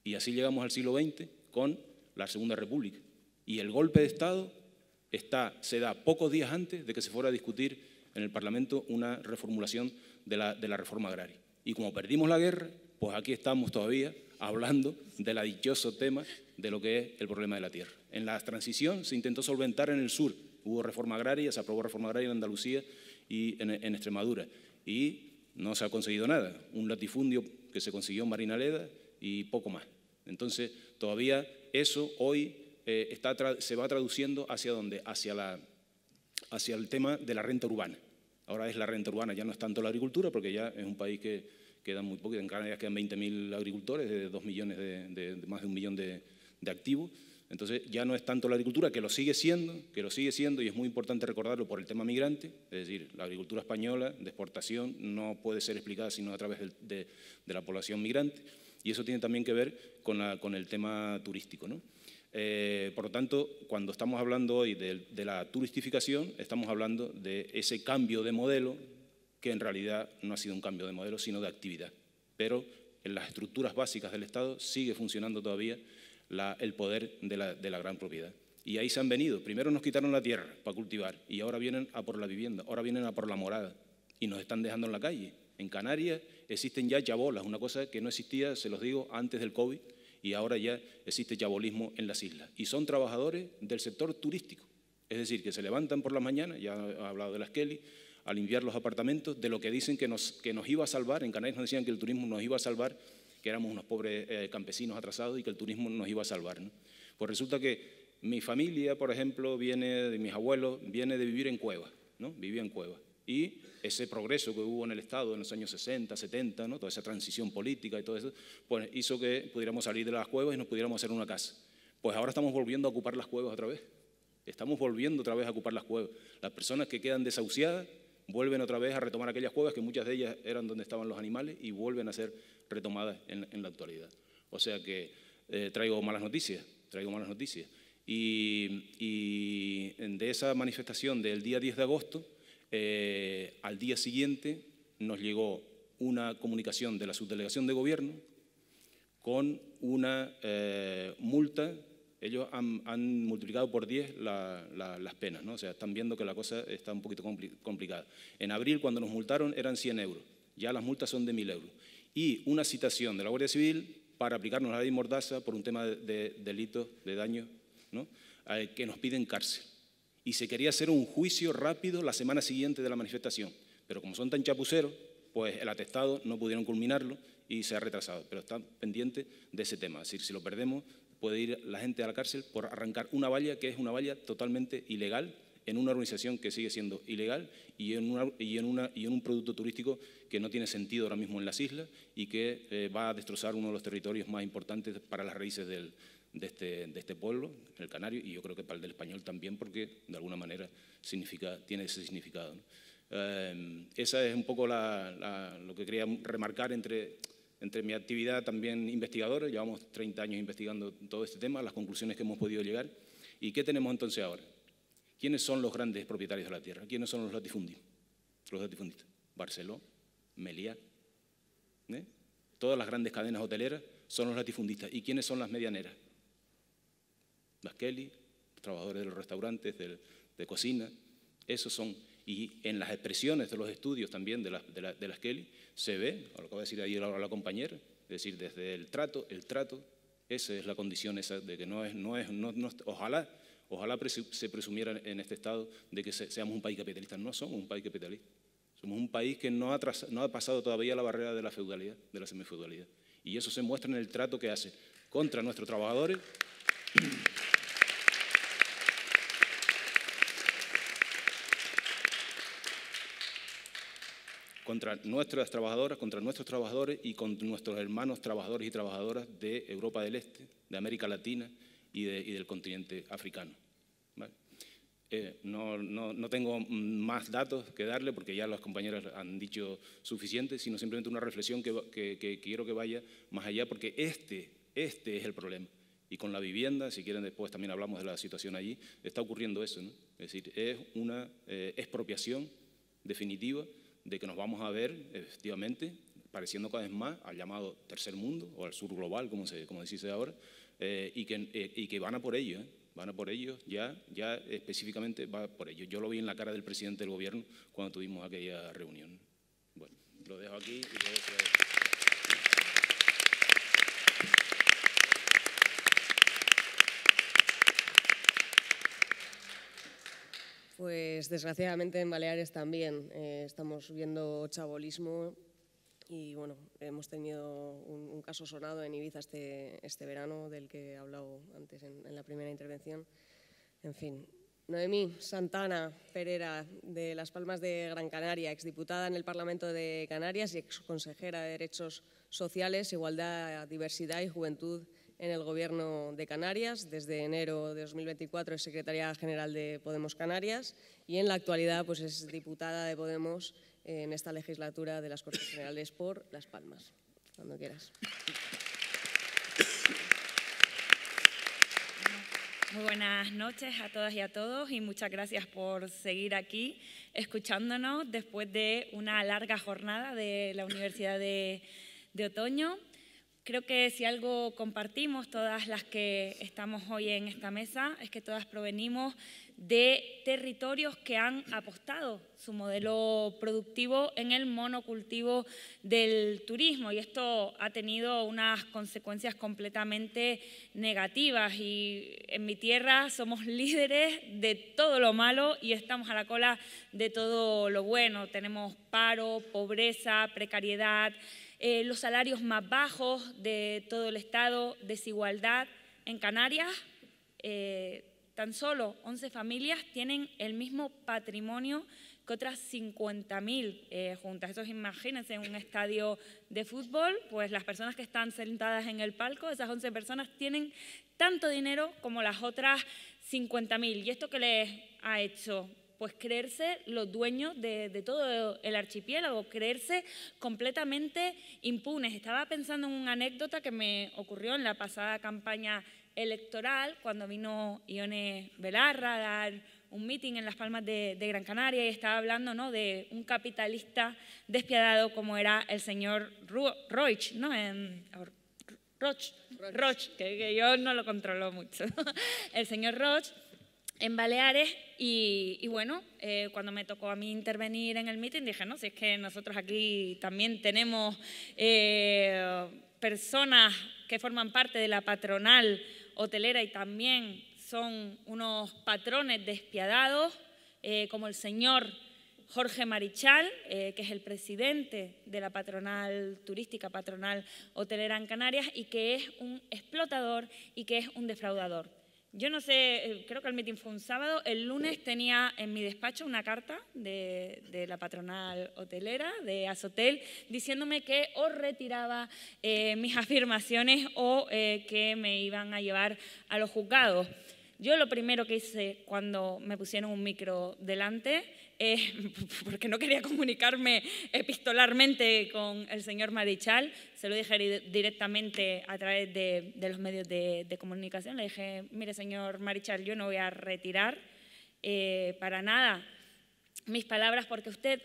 Y así llegamos al siglo XX con la Segunda República. Y el golpe de Estado se da pocos días antes de que se fuera a discutir en el Parlamento una reformulación de la, reforma agraria. Y como perdimos la guerra, pues aquí estamos todavía hablando del dichoso tema de lo que es el problema de la tierra. En la transición se intentó solventar en el sur, hubo reforma agraria, se aprobó reforma agraria en Andalucía y en, en Extremadura, y no se ha conseguido nada, un latifundio que se consiguió en Marinaleda y poco más. Entonces, todavía eso hoy eh, se va traduciendo hacia dónde? Hacia, el tema de la renta urbana. Ahora es la renta urbana, ya no es tanto la agricultura, porque ya es un país que queda muy poco, en Canarias quedan 20.000 agricultores, de 2 millones de, más de un millón de, activos. Entonces ya no es tanto la agricultura, que lo sigue siendo, que lo sigue siendo y es muy importante recordarlo por el tema migrante, es decir, la agricultura española de exportación no puede ser explicada sino a través de, la población migrante y eso tiene también que ver con, el tema turístico. Eh, por lo tanto, cuando estamos hablando hoy de, la turistificación, estamos hablando de ese cambio de modelo que en realidad no ha sido un cambio de modelo, sino de actividad. Pero en las estructuras básicas del Estado sigue funcionando todavía el poder de la, gran propiedad. Y ahí se han venido. Primero nos quitaron la tierra para cultivar y ahora vienen a por la vivienda, ahora vienen a por la morada y nos están dejando en la calle. En Canarias existen ya chabolas, una cosa que no existía, se los digo, antes del COVID y ahora ya existe yabolismo en las islas. Y son trabajadores del sector turístico, es decir, que se levantan por la mañana, ya ha hablado de las Kelly, a limpiar los apartamentos, de lo que dicen que nos, que nos iba a salvar, en Canarias nos decían que el turismo nos iba a salvar, que éramos unos pobres eh, campesinos atrasados y que el turismo nos iba a salvar. ¿no? Pues resulta que mi familia, por ejemplo, viene de mis abuelos, viene de vivir en cuevas, ¿no? Vivía en cuevas y ese progreso que hubo en el Estado en los años 60, 70, ¿no? toda esa transición política y todo eso, pues hizo que pudiéramos salir de las cuevas y nos pudiéramos hacer una casa. Pues ahora estamos volviendo a ocupar las cuevas otra vez. Estamos volviendo otra vez a ocupar las cuevas. Las personas que quedan desahuciadas vuelven otra vez a retomar aquellas cuevas que muchas de ellas eran donde estaban los animales y vuelven a ser retomadas en, la actualidad. O sea que eh, traigo malas noticias, traigo malas noticias. y de esa manifestación del día 10 de agosto, eh, al día siguiente nos llegó una comunicación de la subdelegación de gobierno con una eh, multa. Ellos han, multiplicado por 10 las penas, ¿no? o sea, están viendo que la cosa está un poquito complicada. En abril, cuando nos multaron, eran 100 euros, ya las multas son de 1.000 euros. Y una citación de la Guardia Civil para aplicarnos la ley Mordaza por un tema de, delitos, de daño, ¿no? Eh, que nos piden cárcel y se quería hacer un juicio rápido la semana siguiente de la manifestación. Pero como son tan chapuceros, pues el atestado no pudieron culminarlo y se ha retrasado. Pero está pendiente de ese tema. Es decir, si lo perdemos, puede ir la gente a la cárcel por arrancar una valla que es una valla totalmente ilegal en una organización que sigue siendo ilegal y en, y en, una, y en un producto turístico que no tiene sentido ahora mismo en las islas y que eh, va a destrozar uno de los territorios más importantes para las raíces del, de este, de este pueblo, el canario, y yo creo que para el del español también, porque de alguna manera significa, tiene ese significado. Em, esa es un poco la, lo que quería remarcar entre, entre mi actividad también investigadora, llevamos 30 años investigando todo este tema, las conclusiones que hemos podido llegar. ¿Y qué tenemos entonces ahora? ¿Quiénes son los grandes propietarios de la tierra? ¿Quiénes son los latifundios? Los latifundistas. Barceló, Meliá, ¿eh? todas las grandes cadenas hoteleras son los latifundistas. ¿Y quiénes son las medianeras? las Kelly, trabajadores de los restaurantes, de, cocina, esos son, y en las expresiones de los estudios también de, las Kelly, se ve, lo que va a decir ahí la compañera, es decir, desde el trato, el trato, esa es la condición esa de que no es, no es, ojalá, ojalá se presumiera en este estado de que seamos un país capitalista, no somos un país capitalista. Somos un país que no ha, no ha pasado todavía la barrera de la feudalidad, de la semifeudalidad. Y eso se muestra en el trato que hace contra nuestros trabajadores. contra nuestras trabajadoras, contra nuestros trabajadores y con nuestros hermanos trabajadores y trabajadoras de Europa del Este, de América Latina y, del continente africano. Eh, no, no, no, tengo más datos que darle porque ya las compañeras han dicho suficiente, sino simplemente una reflexión que, quiero que vaya más allá porque este, este es el problema y con la vivienda, si quieren después también hablamos de la situación allí, está ocurriendo eso, Es decir, es una eh, expropiación definitiva de que nos vamos a ver, efectivamente, pareciendo cada vez más al llamado tercer mundo o al sur global, como se como dice ahora, eh, y, que, eh, y que van a por ello, eh, van a por ello, ya, ya específicamente va por ello. Yo lo vi en la cara del presidente del gobierno cuando tuvimos aquella reunión. Bueno, lo dejo aquí y luego Pues desgraciadamente en Baleares también eh, estamos viendo chabolismo y bueno, hemos tenido un, caso sonado en Ibiza este, este, verano del que he hablado antes en, la primera intervención. En fin, Noemí Santana Pereira, de Las Palmas de Gran Canaria, exdiputada en el Parlamento de Canarias y exconsejera de Derechos Sociales, Igualdad, Diversidad y Juventud en el Gobierno de Canarias. Desde enero de 2024 es secretaria general de Podemos Canarias y en la actualidad pues, es diputada de Podemos en esta legislatura de las Cortes Generales por Las Palmas. Cuando quieras. Muy buenas noches a todas y a todos y muchas gracias por seguir aquí escuchándonos después de una larga jornada de la Universidad de Otoño. Creo que si algo compartimos todas las que estamos hoy en esta mesa es que todas provenimos de territorios que han apostado su modelo productivo en el monocultivo del turismo y esto ha tenido unas consecuencias completamente negativas y en mi tierra somos líderes de todo lo malo y estamos a la cola de todo lo bueno. Tenemos paro, pobreza, precariedad, eh, los salarios más bajos de todo el Estado, desigualdad. En Canarias, eh, tan solo 11 familias tienen el mismo patrimonio que otras 50.000 eh, juntas. Entonces imagínense en un estadio de fútbol, pues las personas que están sentadas en el palco, esas 11 personas tienen tanto dinero como las otras 50.000. ¿Y esto qué les ha hecho pues creerse los dueños de, todo el archipiélago, creerse completamente impunes. Estaba pensando en una anécdota que me ocurrió en la pasada campaña electoral, cuando vino Ione Belarra a dar un meeting en Las Palmas de, Gran Canaria y estaba hablando ¿no? de un capitalista despiadado como era el señor Roich, ¿no? que, yo no lo controlo mucho. el señor Roche en Baleares y, bueno, eh, cuando me tocó a mí intervenir en el meeting, dije, no, si es que nosotros aquí también tenemos eh, personas que forman parte de la patronal hotelera y también son unos patrones despiadados, eh, como el señor Jorge Marichal, que es el presidente de la patronal turística, patronal hotelera en Canarias, y que es un explotador y que es un defraudador. Yo no sé, eh, creo que el meeting fue un sábado. El lunes tenía en mi despacho una carta de, la patronal hotelera, de Azotel, diciéndome que o retiraba eh, mis afirmaciones o eh, que me iban a llevar a los juzgados. Yo lo primero que hice cuando me pusieron un micro delante eh, porque no quería comunicarme epistolarmente con el señor Marichal, se lo dije directamente a través de, los medios de, comunicación, le dije, mire señor Marichal, yo no voy a retirar eh, para nada mis palabras porque usted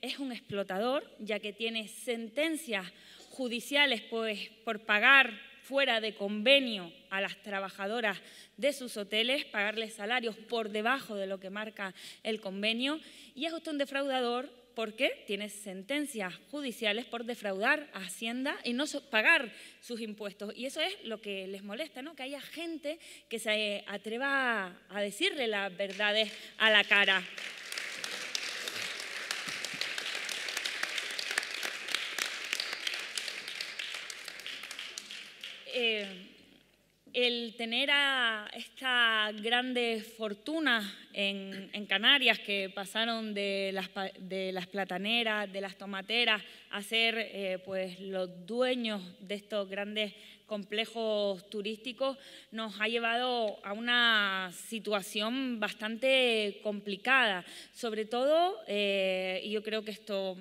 es un explotador, ya que tiene sentencias judiciales pues, por pagar fuera de convenio a las trabajadoras de sus hoteles, pagarles salarios por debajo de lo que marca el convenio y es justo un defraudador porque tiene sentencias judiciales por defraudar a Hacienda y no pagar sus impuestos. Y eso es lo que les molesta, ¿no? Que haya gente que se atreva a decirle las verdades a la cara. Eh, el tener a esta grande fortuna en, Canarias que pasaron de las, de las, plataneras, de las tomateras, a ser eh, pues, los dueños de estos grandes complejos turísticos, nos ha llevado a una situación bastante complicada. Sobre todo, eh, y yo creo que esto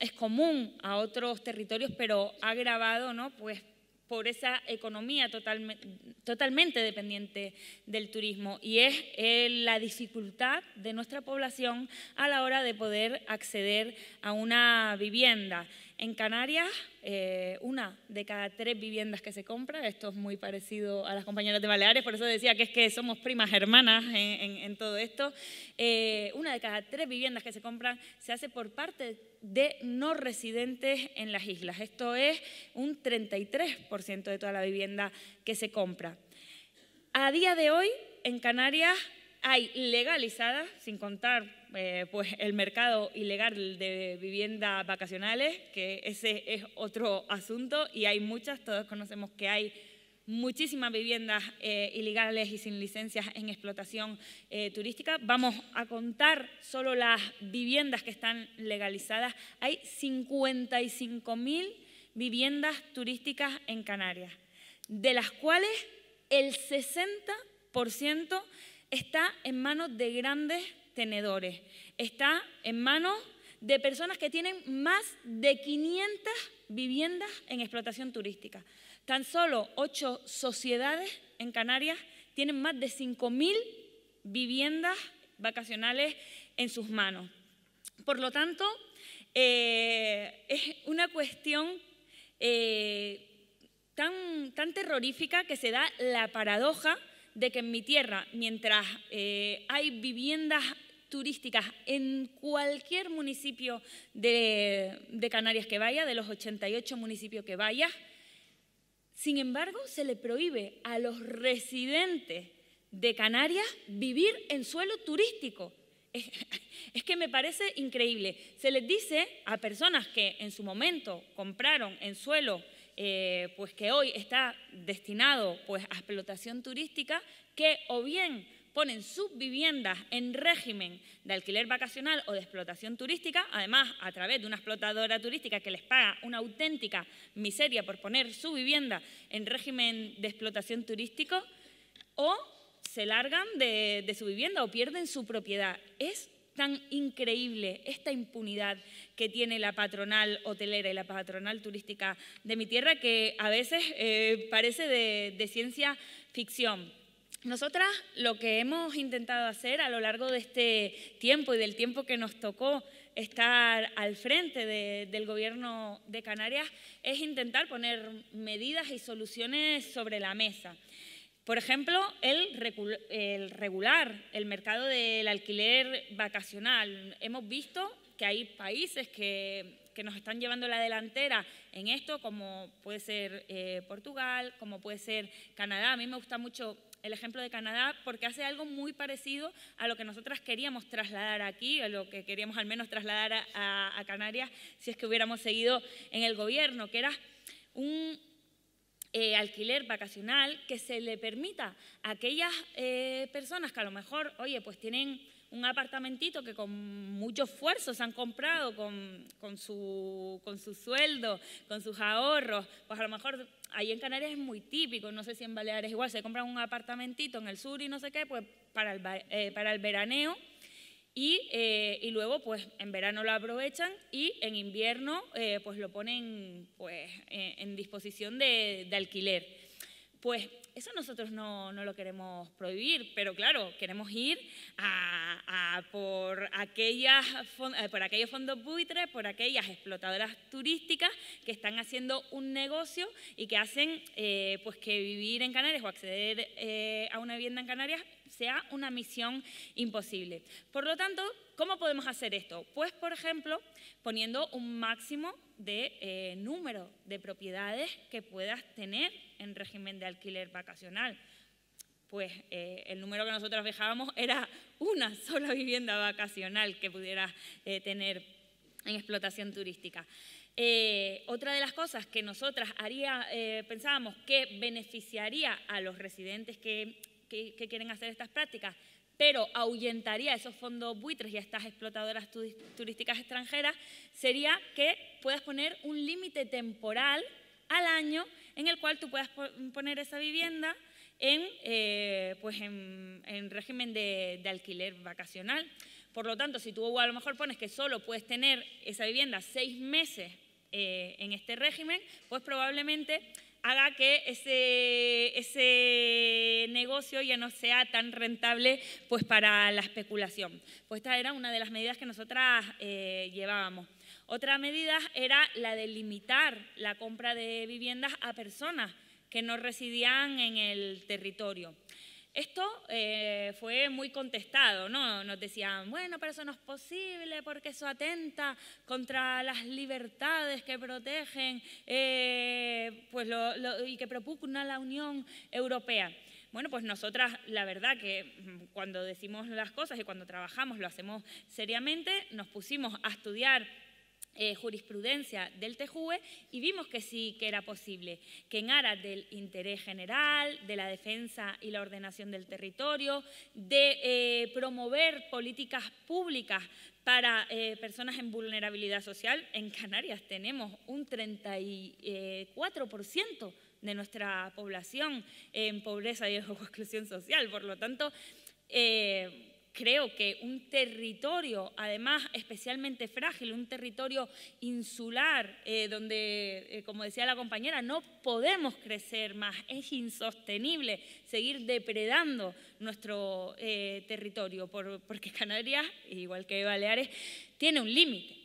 es común a otros territorios, pero ha agravado ¿no? pues, por esa economía totalmente dependiente del turismo y es eh, la dificultad de nuestra población a la hora de poder acceder a una vivienda. En Canarias, eh, una de cada tres viviendas que se compra, esto es muy parecido a las compañeras de Baleares, por eso decía que es que somos primas hermanas en, todo esto, eh, una de cada tres viviendas que se compran se hace por parte de no residentes en las islas. Esto es un 33% de toda la vivienda que se compra. A día de hoy, en Canarias hay legalizadas, sin contar eh, pues el mercado ilegal de viviendas vacacionales, que ese es otro asunto y hay muchas, todos conocemos que hay muchísimas viviendas eh, ilegales y sin licencias en explotación eh, turística. Vamos a contar solo las viviendas que están legalizadas. Hay 55.000 viviendas turísticas en Canarias, de las cuales el 60% está en manos de grandes tenedores. Está en manos de personas que tienen más de 500 viviendas en explotación turística. Tan solo ocho sociedades en Canarias tienen más de 5.000 viviendas vacacionales en sus manos. Por lo tanto, eh, es una cuestión eh, tan, tan terrorífica que se da la paradoja de que en mi tierra, mientras eh, hay viviendas turísticas en cualquier municipio de, Canarias que vaya, de los 88 municipios que vaya. Sin embargo, se le prohíbe a los residentes de Canarias vivir en suelo turístico. Es, que me parece increíble. Se les dice a personas que en su momento compraron en suelo, eh, pues que hoy está destinado pues, a explotación turística, que o bien ponen sus viviendas en régimen de alquiler vacacional o de explotación turística, además a través de una explotadora turística que les paga una auténtica miseria por poner su vivienda en régimen de explotación turístico, o se largan de, su vivienda o pierden su propiedad. Es tan increíble esta impunidad que tiene la patronal hotelera y la patronal turística de mi tierra que a veces eh, parece de ciencia ficción. Nosotras lo que hemos intentado hacer a lo largo de este tiempo y del tiempo que nos tocó estar al frente del gobierno de Canarias es intentar poner medidas y soluciones sobre la mesa. Por ejemplo, el, regular el mercado del alquiler vacacional. Hemos visto que hay países que, nos están llevando la delantera en esto, como puede ser eh, Portugal, como puede ser Canadá. A mí me gusta mucho el ejemplo de Canadá, porque hace algo muy parecido a lo que nosotras queríamos trasladar aquí, a lo que queríamos al menos trasladar a, Canarias si es que hubiéramos seguido en el gobierno, que era un eh, alquiler vacacional que se le permita a aquellas eh, personas que a lo mejor, oye, pues tienen un apartamentito que con mucho esfuerzo se han comprado con, su, con su sueldo, con sus ahorros. Pues a lo mejor ahí en Canarias es muy típico, no sé si en Baleares igual, se compran un apartamentito en el sur y no sé qué, pues para el, eh, veraneo. Eh, y, luego, pues en verano lo aprovechan y en invierno, eh, pues lo ponen pues, en disposición de, de alquiler. Pues eso nosotros no, lo queremos prohibir, pero claro, queremos ir a, por, aquellas, eh, por aquellos fondos buitre por aquellas explotadoras turísticas que están haciendo un negocio y que hacen eh, pues que vivir en Canarias o acceder eh, a una vivienda en Canarias sea una misión imposible. Por lo tanto, ¿cómo podemos hacer esto? Pues, por ejemplo, poniendo un máximo de eh, número de propiedades que puedas tener en régimen de alquiler vacacional pues eh, el número que nosotros fijábamos era una sola vivienda vacacional que pudieras eh, tener en explotación turística. otra de las cosas que nosotras haría, pensábamos que beneficiaría a los residentes que que, quieren hacer estas prácticas, pero ahuyentaría esos fondos buitres y a estas explotadoras turísticas extranjeras, sería que puedas poner un límite temporal al año en el cual tú puedas poner esa vivienda en, eh, pues en, régimen de, alquiler vacacional. Por lo tanto, si tú a lo mejor pones que solo puedes tener esa vivienda seis meses eh, en este régimen, pues probablemente haga que ese, ese negocio ya no sea tan rentable pues, para la especulación. Pues esta era una de las medidas que nosotras eh, llevábamos. Otra medida era la de limitar la compra de viviendas a personas que no residían en el territorio. Esto eh, fue muy contestado, ¿no? Nos decían, bueno, pero eso no es posible porque eso atenta contra las libertades que protegen eh, pues y que propugna la Unión Europea. Bueno, pues nosotras, la verdad que mm, cuando decimos las cosas y cuando trabajamos lo hacemos seriamente, nos pusimos a estudiar eh, jurisprudencia del TJUE y vimos que sí que era posible, que en aras del interés general, de la defensa y la ordenación del territorio, de eh, promover políticas públicas para eh, personas en vulnerabilidad social, en Canarias tenemos un 34% de nuestra población en pobreza y exclusión social, por lo tanto creo que un territorio, además especialmente frágil, un territorio insular, eh, donde, eh, como decía la compañera, no podemos crecer más, es insostenible seguir depredando nuestro eh, territorio, porque Canarias, igual que Baleares, tiene un límite.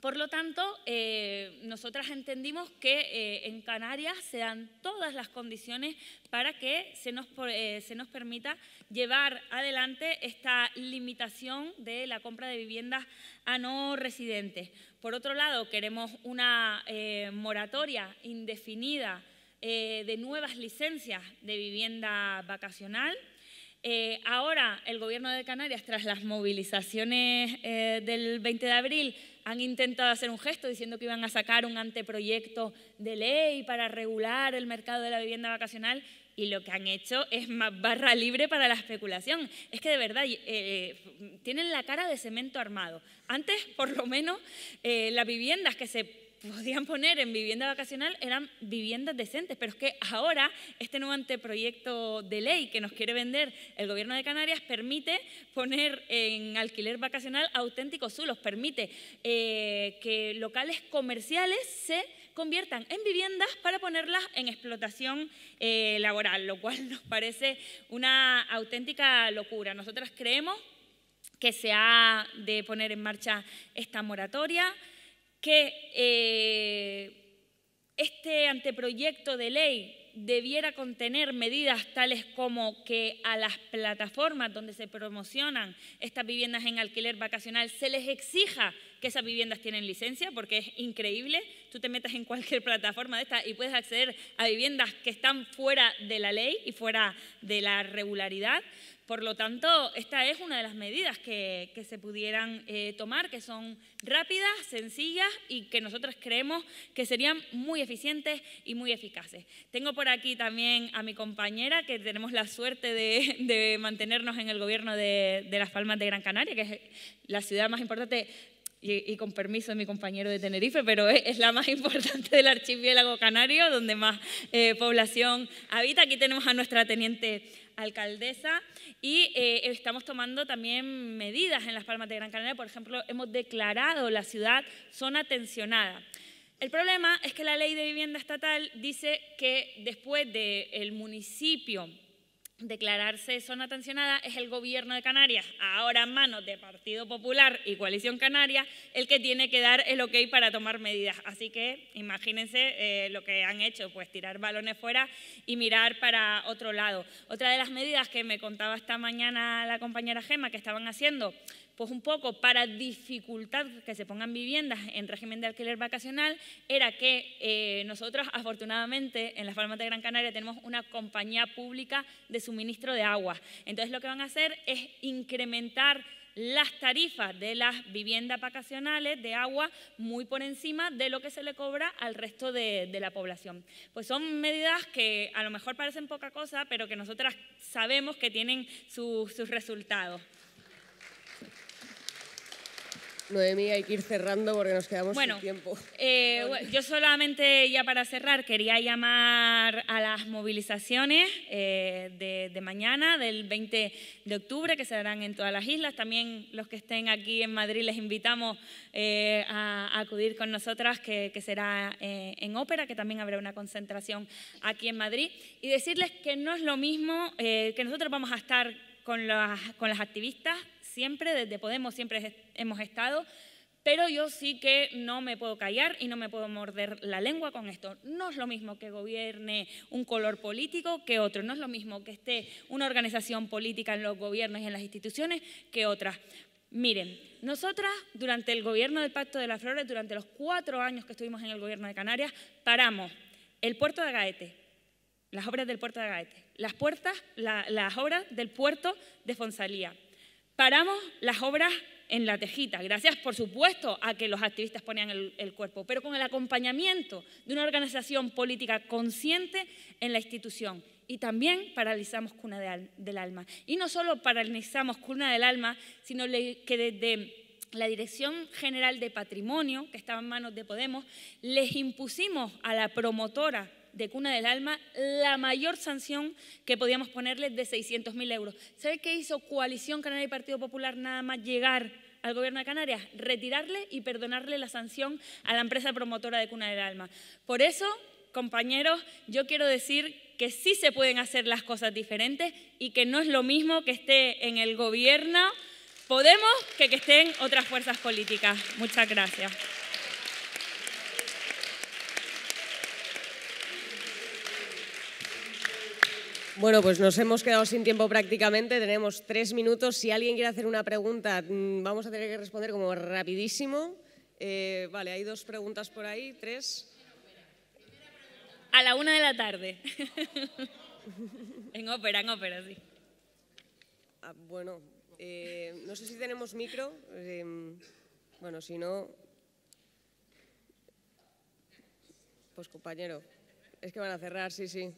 Por lo tanto, eh, nosotras entendimos que eh, en Canarias se dan todas las condiciones para que se nos, eh, se nos, permita llevar adelante esta limitación de la compra de viviendas a no residentes. Por otro lado, queremos una moratoria indefinida de nuevas licencias de vivienda vacacional. ahora el Gobierno de Canarias, tras las movilizaciones del 20 de abril, han intentado hacer un gesto diciendo que iban a sacar un anteproyecto de ley para regular el mercado de la vivienda vacacional y lo que han hecho es más barra libre para la especulación. Es que de verdad eh, tienen la cara de cemento armado. Antes, por lo menos, eh, las viviendas que se podían poner en vivienda vacacional eran viviendas decentes, pero es que ahora este nuevo anteproyecto de ley que nos quiere vender el gobierno de Canarias permite poner en alquiler vacacional auténticos sulos, permite eh, que locales comerciales se conviertan en viviendas para ponerlas en explotación eh, laboral, lo cual nos parece una auténtica locura. Nosotras creemos que se ha de poner en marcha esta moratoria que eh, este anteproyecto de ley debiera contener medidas tales como que a las plataformas donde se promocionan estas viviendas en alquiler vacacional se les exija que esas viviendas tienen licencia, porque es increíble, tú te metas en cualquier plataforma de estas y puedes acceder a viviendas que están fuera de la ley y fuera de la regularidad. Por lo tanto, esta es una de las medidas que, se pudieran eh, tomar, que son rápidas, sencillas y que nosotros creemos que serían muy eficientes y muy eficaces. Tengo por aquí también a mi compañera, que tenemos la suerte de, mantenernos en el gobierno de, de Las Palmas de Gran Canaria, que es la ciudad más importante y, con permiso de mi compañero de Tenerife, pero es, la más importante del archipiélago canario, donde más eh, población habita. Aquí tenemos a nuestra teniente alcaldesa y eh, estamos tomando también medidas en las Palmas de Gran Canaria. Por ejemplo, hemos declarado la ciudad zona tensionada. El problema es que la ley de vivienda estatal dice que después del municipio declararse zona tensionada es el gobierno de Canarias, ahora en manos de Partido Popular y Coalición Canaria, el que tiene que dar el ok para tomar medidas. Así que imagínense eh, lo que han hecho, pues tirar balones fuera y mirar para otro lado. Otra de las medidas que me contaba esta mañana la compañera Gema que estaban haciendo pues un poco para dificultar que se pongan viviendas en régimen de alquiler vacacional, era que eh, nosotros afortunadamente en la Palmas de Gran Canaria tenemos una compañía pública de suministro de agua. Entonces lo que van a hacer es incrementar las tarifas de las viviendas vacacionales de agua muy por encima de lo que se le cobra al resto de, la población. Pues son medidas que a lo mejor parecen poca cosa, pero que nosotras sabemos que tienen sus resultados. Noemí, hay que ir cerrando porque nos quedamos bueno, sin tiempo. Eh, bueno. yo solamente ya para cerrar quería llamar a las movilizaciones eh, de, mañana, del 20 de octubre, que se en todas las islas. También los que estén aquí en Madrid les invitamos eh, a, acudir con nosotras, que, que será en Ópera, que también habrá una concentración aquí en Madrid. Y decirles que no es lo mismo, que nosotros vamos a estar con las, con las activistas siempre, desde Podemos siempre hemos estado, pero yo sí que no me puedo callar y no me puedo morder la lengua con esto. No es lo mismo que gobierne un color político que otro, no es lo mismo que esté una organización política en los gobiernos y en las instituciones que otras. Miren, nosotras durante el gobierno del Pacto de las Flores, durante los cuatro años que estuvimos en el gobierno de Canarias, paramos el puerto de Gaete, las obras del puerto de Agaete, las, puertas, las obras del puerto de Fonsalía, Paramos las obras en la tejita, gracias por supuesto a que los activistas ponían el, cuerpo, pero con el acompañamiento de una organización política consciente en la institución. Y también paralizamos Cuna del Alma. Y no solo paralizamos Cuna del Alma, sino que desde la Dirección General de Patrimonio, que estaba en manos de Podemos, les impusimos a la promotora de Cuna del Alma la mayor sanción que podíamos ponerle de 600.000 euros. ¿Sabe qué hizo Coalición Canaria y Partido Popular nada más llegar al gobierno de Canarias? Retirarle y perdonarle la sanción a la empresa promotora de Cuna del Alma. Por eso, compañeros, yo quiero decir que sí se pueden hacer las cosas diferentes y que no es lo mismo que esté en el gobierno Podemos que, que estén otras fuerzas políticas. Muchas gracias. Bueno, pues nos hemos quedado sin tiempo prácticamente, tenemos tres minutos. Si alguien quiere hacer una pregunta, mm, vamos a tener que responder como rapidísimo. Eh, vale, hay dos preguntas por ahí, tres. A la una de la tarde. en ópera, en ópera, sí. Ah, bueno, eh, no sé si tenemos micro. Em, bueno, si no... Pues compañero, es que van a cerrar, sí, sí.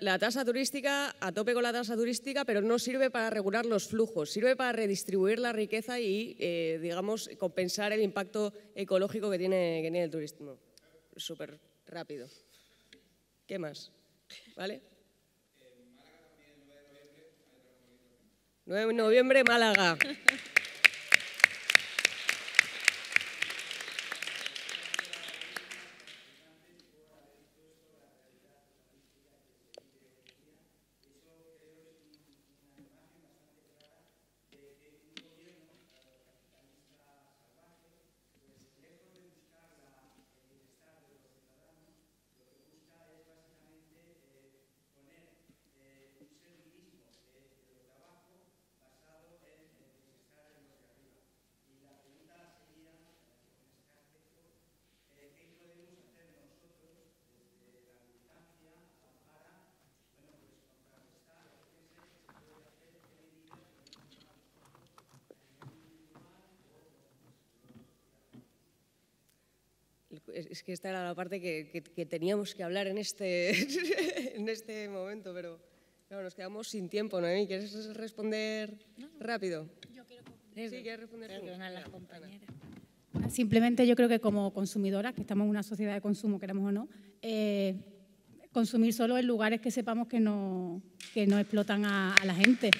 La, tasa turística, a tope con la tasa turística, pero no sirve para regular los flujos, sirve para redistribuir la riqueza y, eh, digamos, compensar el impacto ecológico que tiene, que tiene el turismo. Súper rápido. ¿Qué más? ¿Vale? 9 de noviembre, Málaga. es que esta era la parte que, teníamos que hablar en este, en este momento, pero nos quedamos sin tiempo, ¿no? ¿Quieres responder rápido? Yo quiero responder. Ah, simplemente yo creo que como consumidoras, que estamos en una sociedad de consumo, queramos o no, eh, consumir solo en lugares que sepamos que no, que no explotan a, la gente.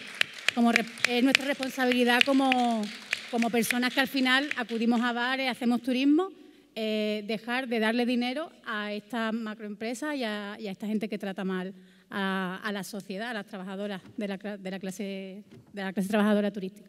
Como es nuestra responsabilidad como, como personas que al final acudimos a bares, hacemos turismo eh, dejar de darle dinero a estas macroempresas y a, esta gente que trata mal a, la sociedad, a las trabajadoras de la, clase, de la clase trabajadora turística.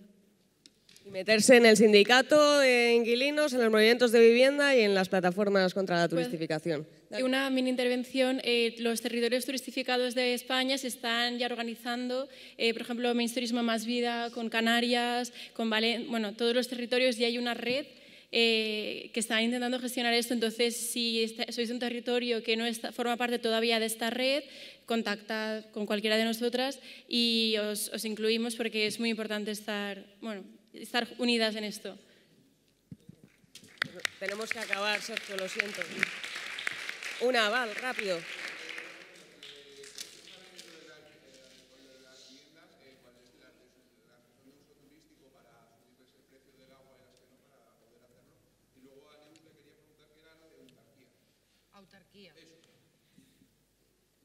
Y meterse en el sindicato de inquilinos, en los movimientos de vivienda y en las plataformas contra la pues, turistificación. una mini intervención. Eh, los territorios turistificados de España se están ya organizando, eh, por ejemplo, Mainsturismo Más Vida, con Canarias, con Valencia, bueno, todos los territorios y hay una red eh, que están intentando gestionar esto. Entonces, si sois un territorio que no forma parte todavía de esta red, contactad con cualquiera de nosotras y os, incluimos porque es muy importante estar, bueno, estar unidas en esto. Tenemos que acabar, Sergio, lo siento. un aval rápido.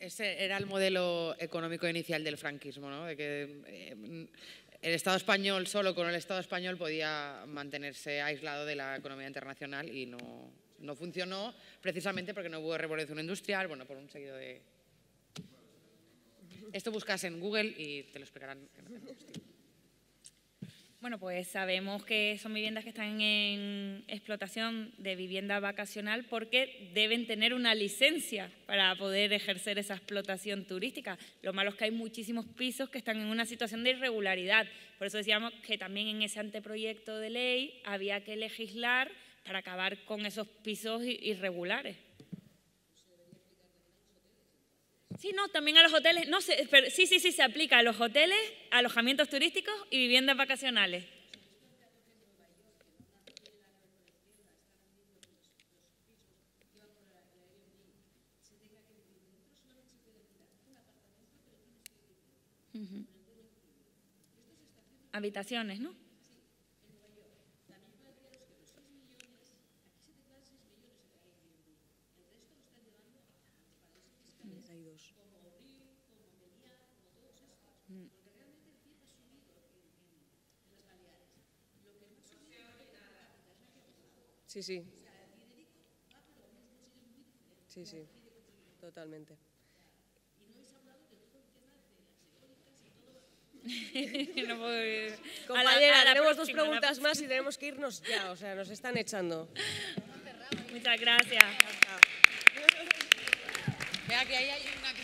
Ese era el modelo económico inicial del franquismo, ¿no? de que eh, el Estado español solo con el Estado español podía mantenerse aislado de la economía internacional y no, funcionó precisamente porque no hubo revolución industrial, bueno, por un seguido de... Esto buscas en Google y te lo explicarán. Bueno, pues sabemos que son viviendas que están en explotación de vivienda vacacional porque deben tener una licencia para poder ejercer esa explotación turística. Lo malo es que hay muchísimos pisos que están en una situación de irregularidad. Por eso decíamos que también en ese anteproyecto de ley había que legislar para acabar con esos pisos irregulares. Sí, no, también a los hoteles. No sé, sí, sí, sí, se aplica a los hoteles, alojamientos turísticos y viviendas vacacionales. Habitaciones, ¿no? Sí, sí. Sí, sí, totalmente. Y no hablado de puedo el tema a la, a la tenemos dos preguntas más y tenemos que irnos ya, o sea, nos están echando. Muchas gracias. Vea que ahí hay una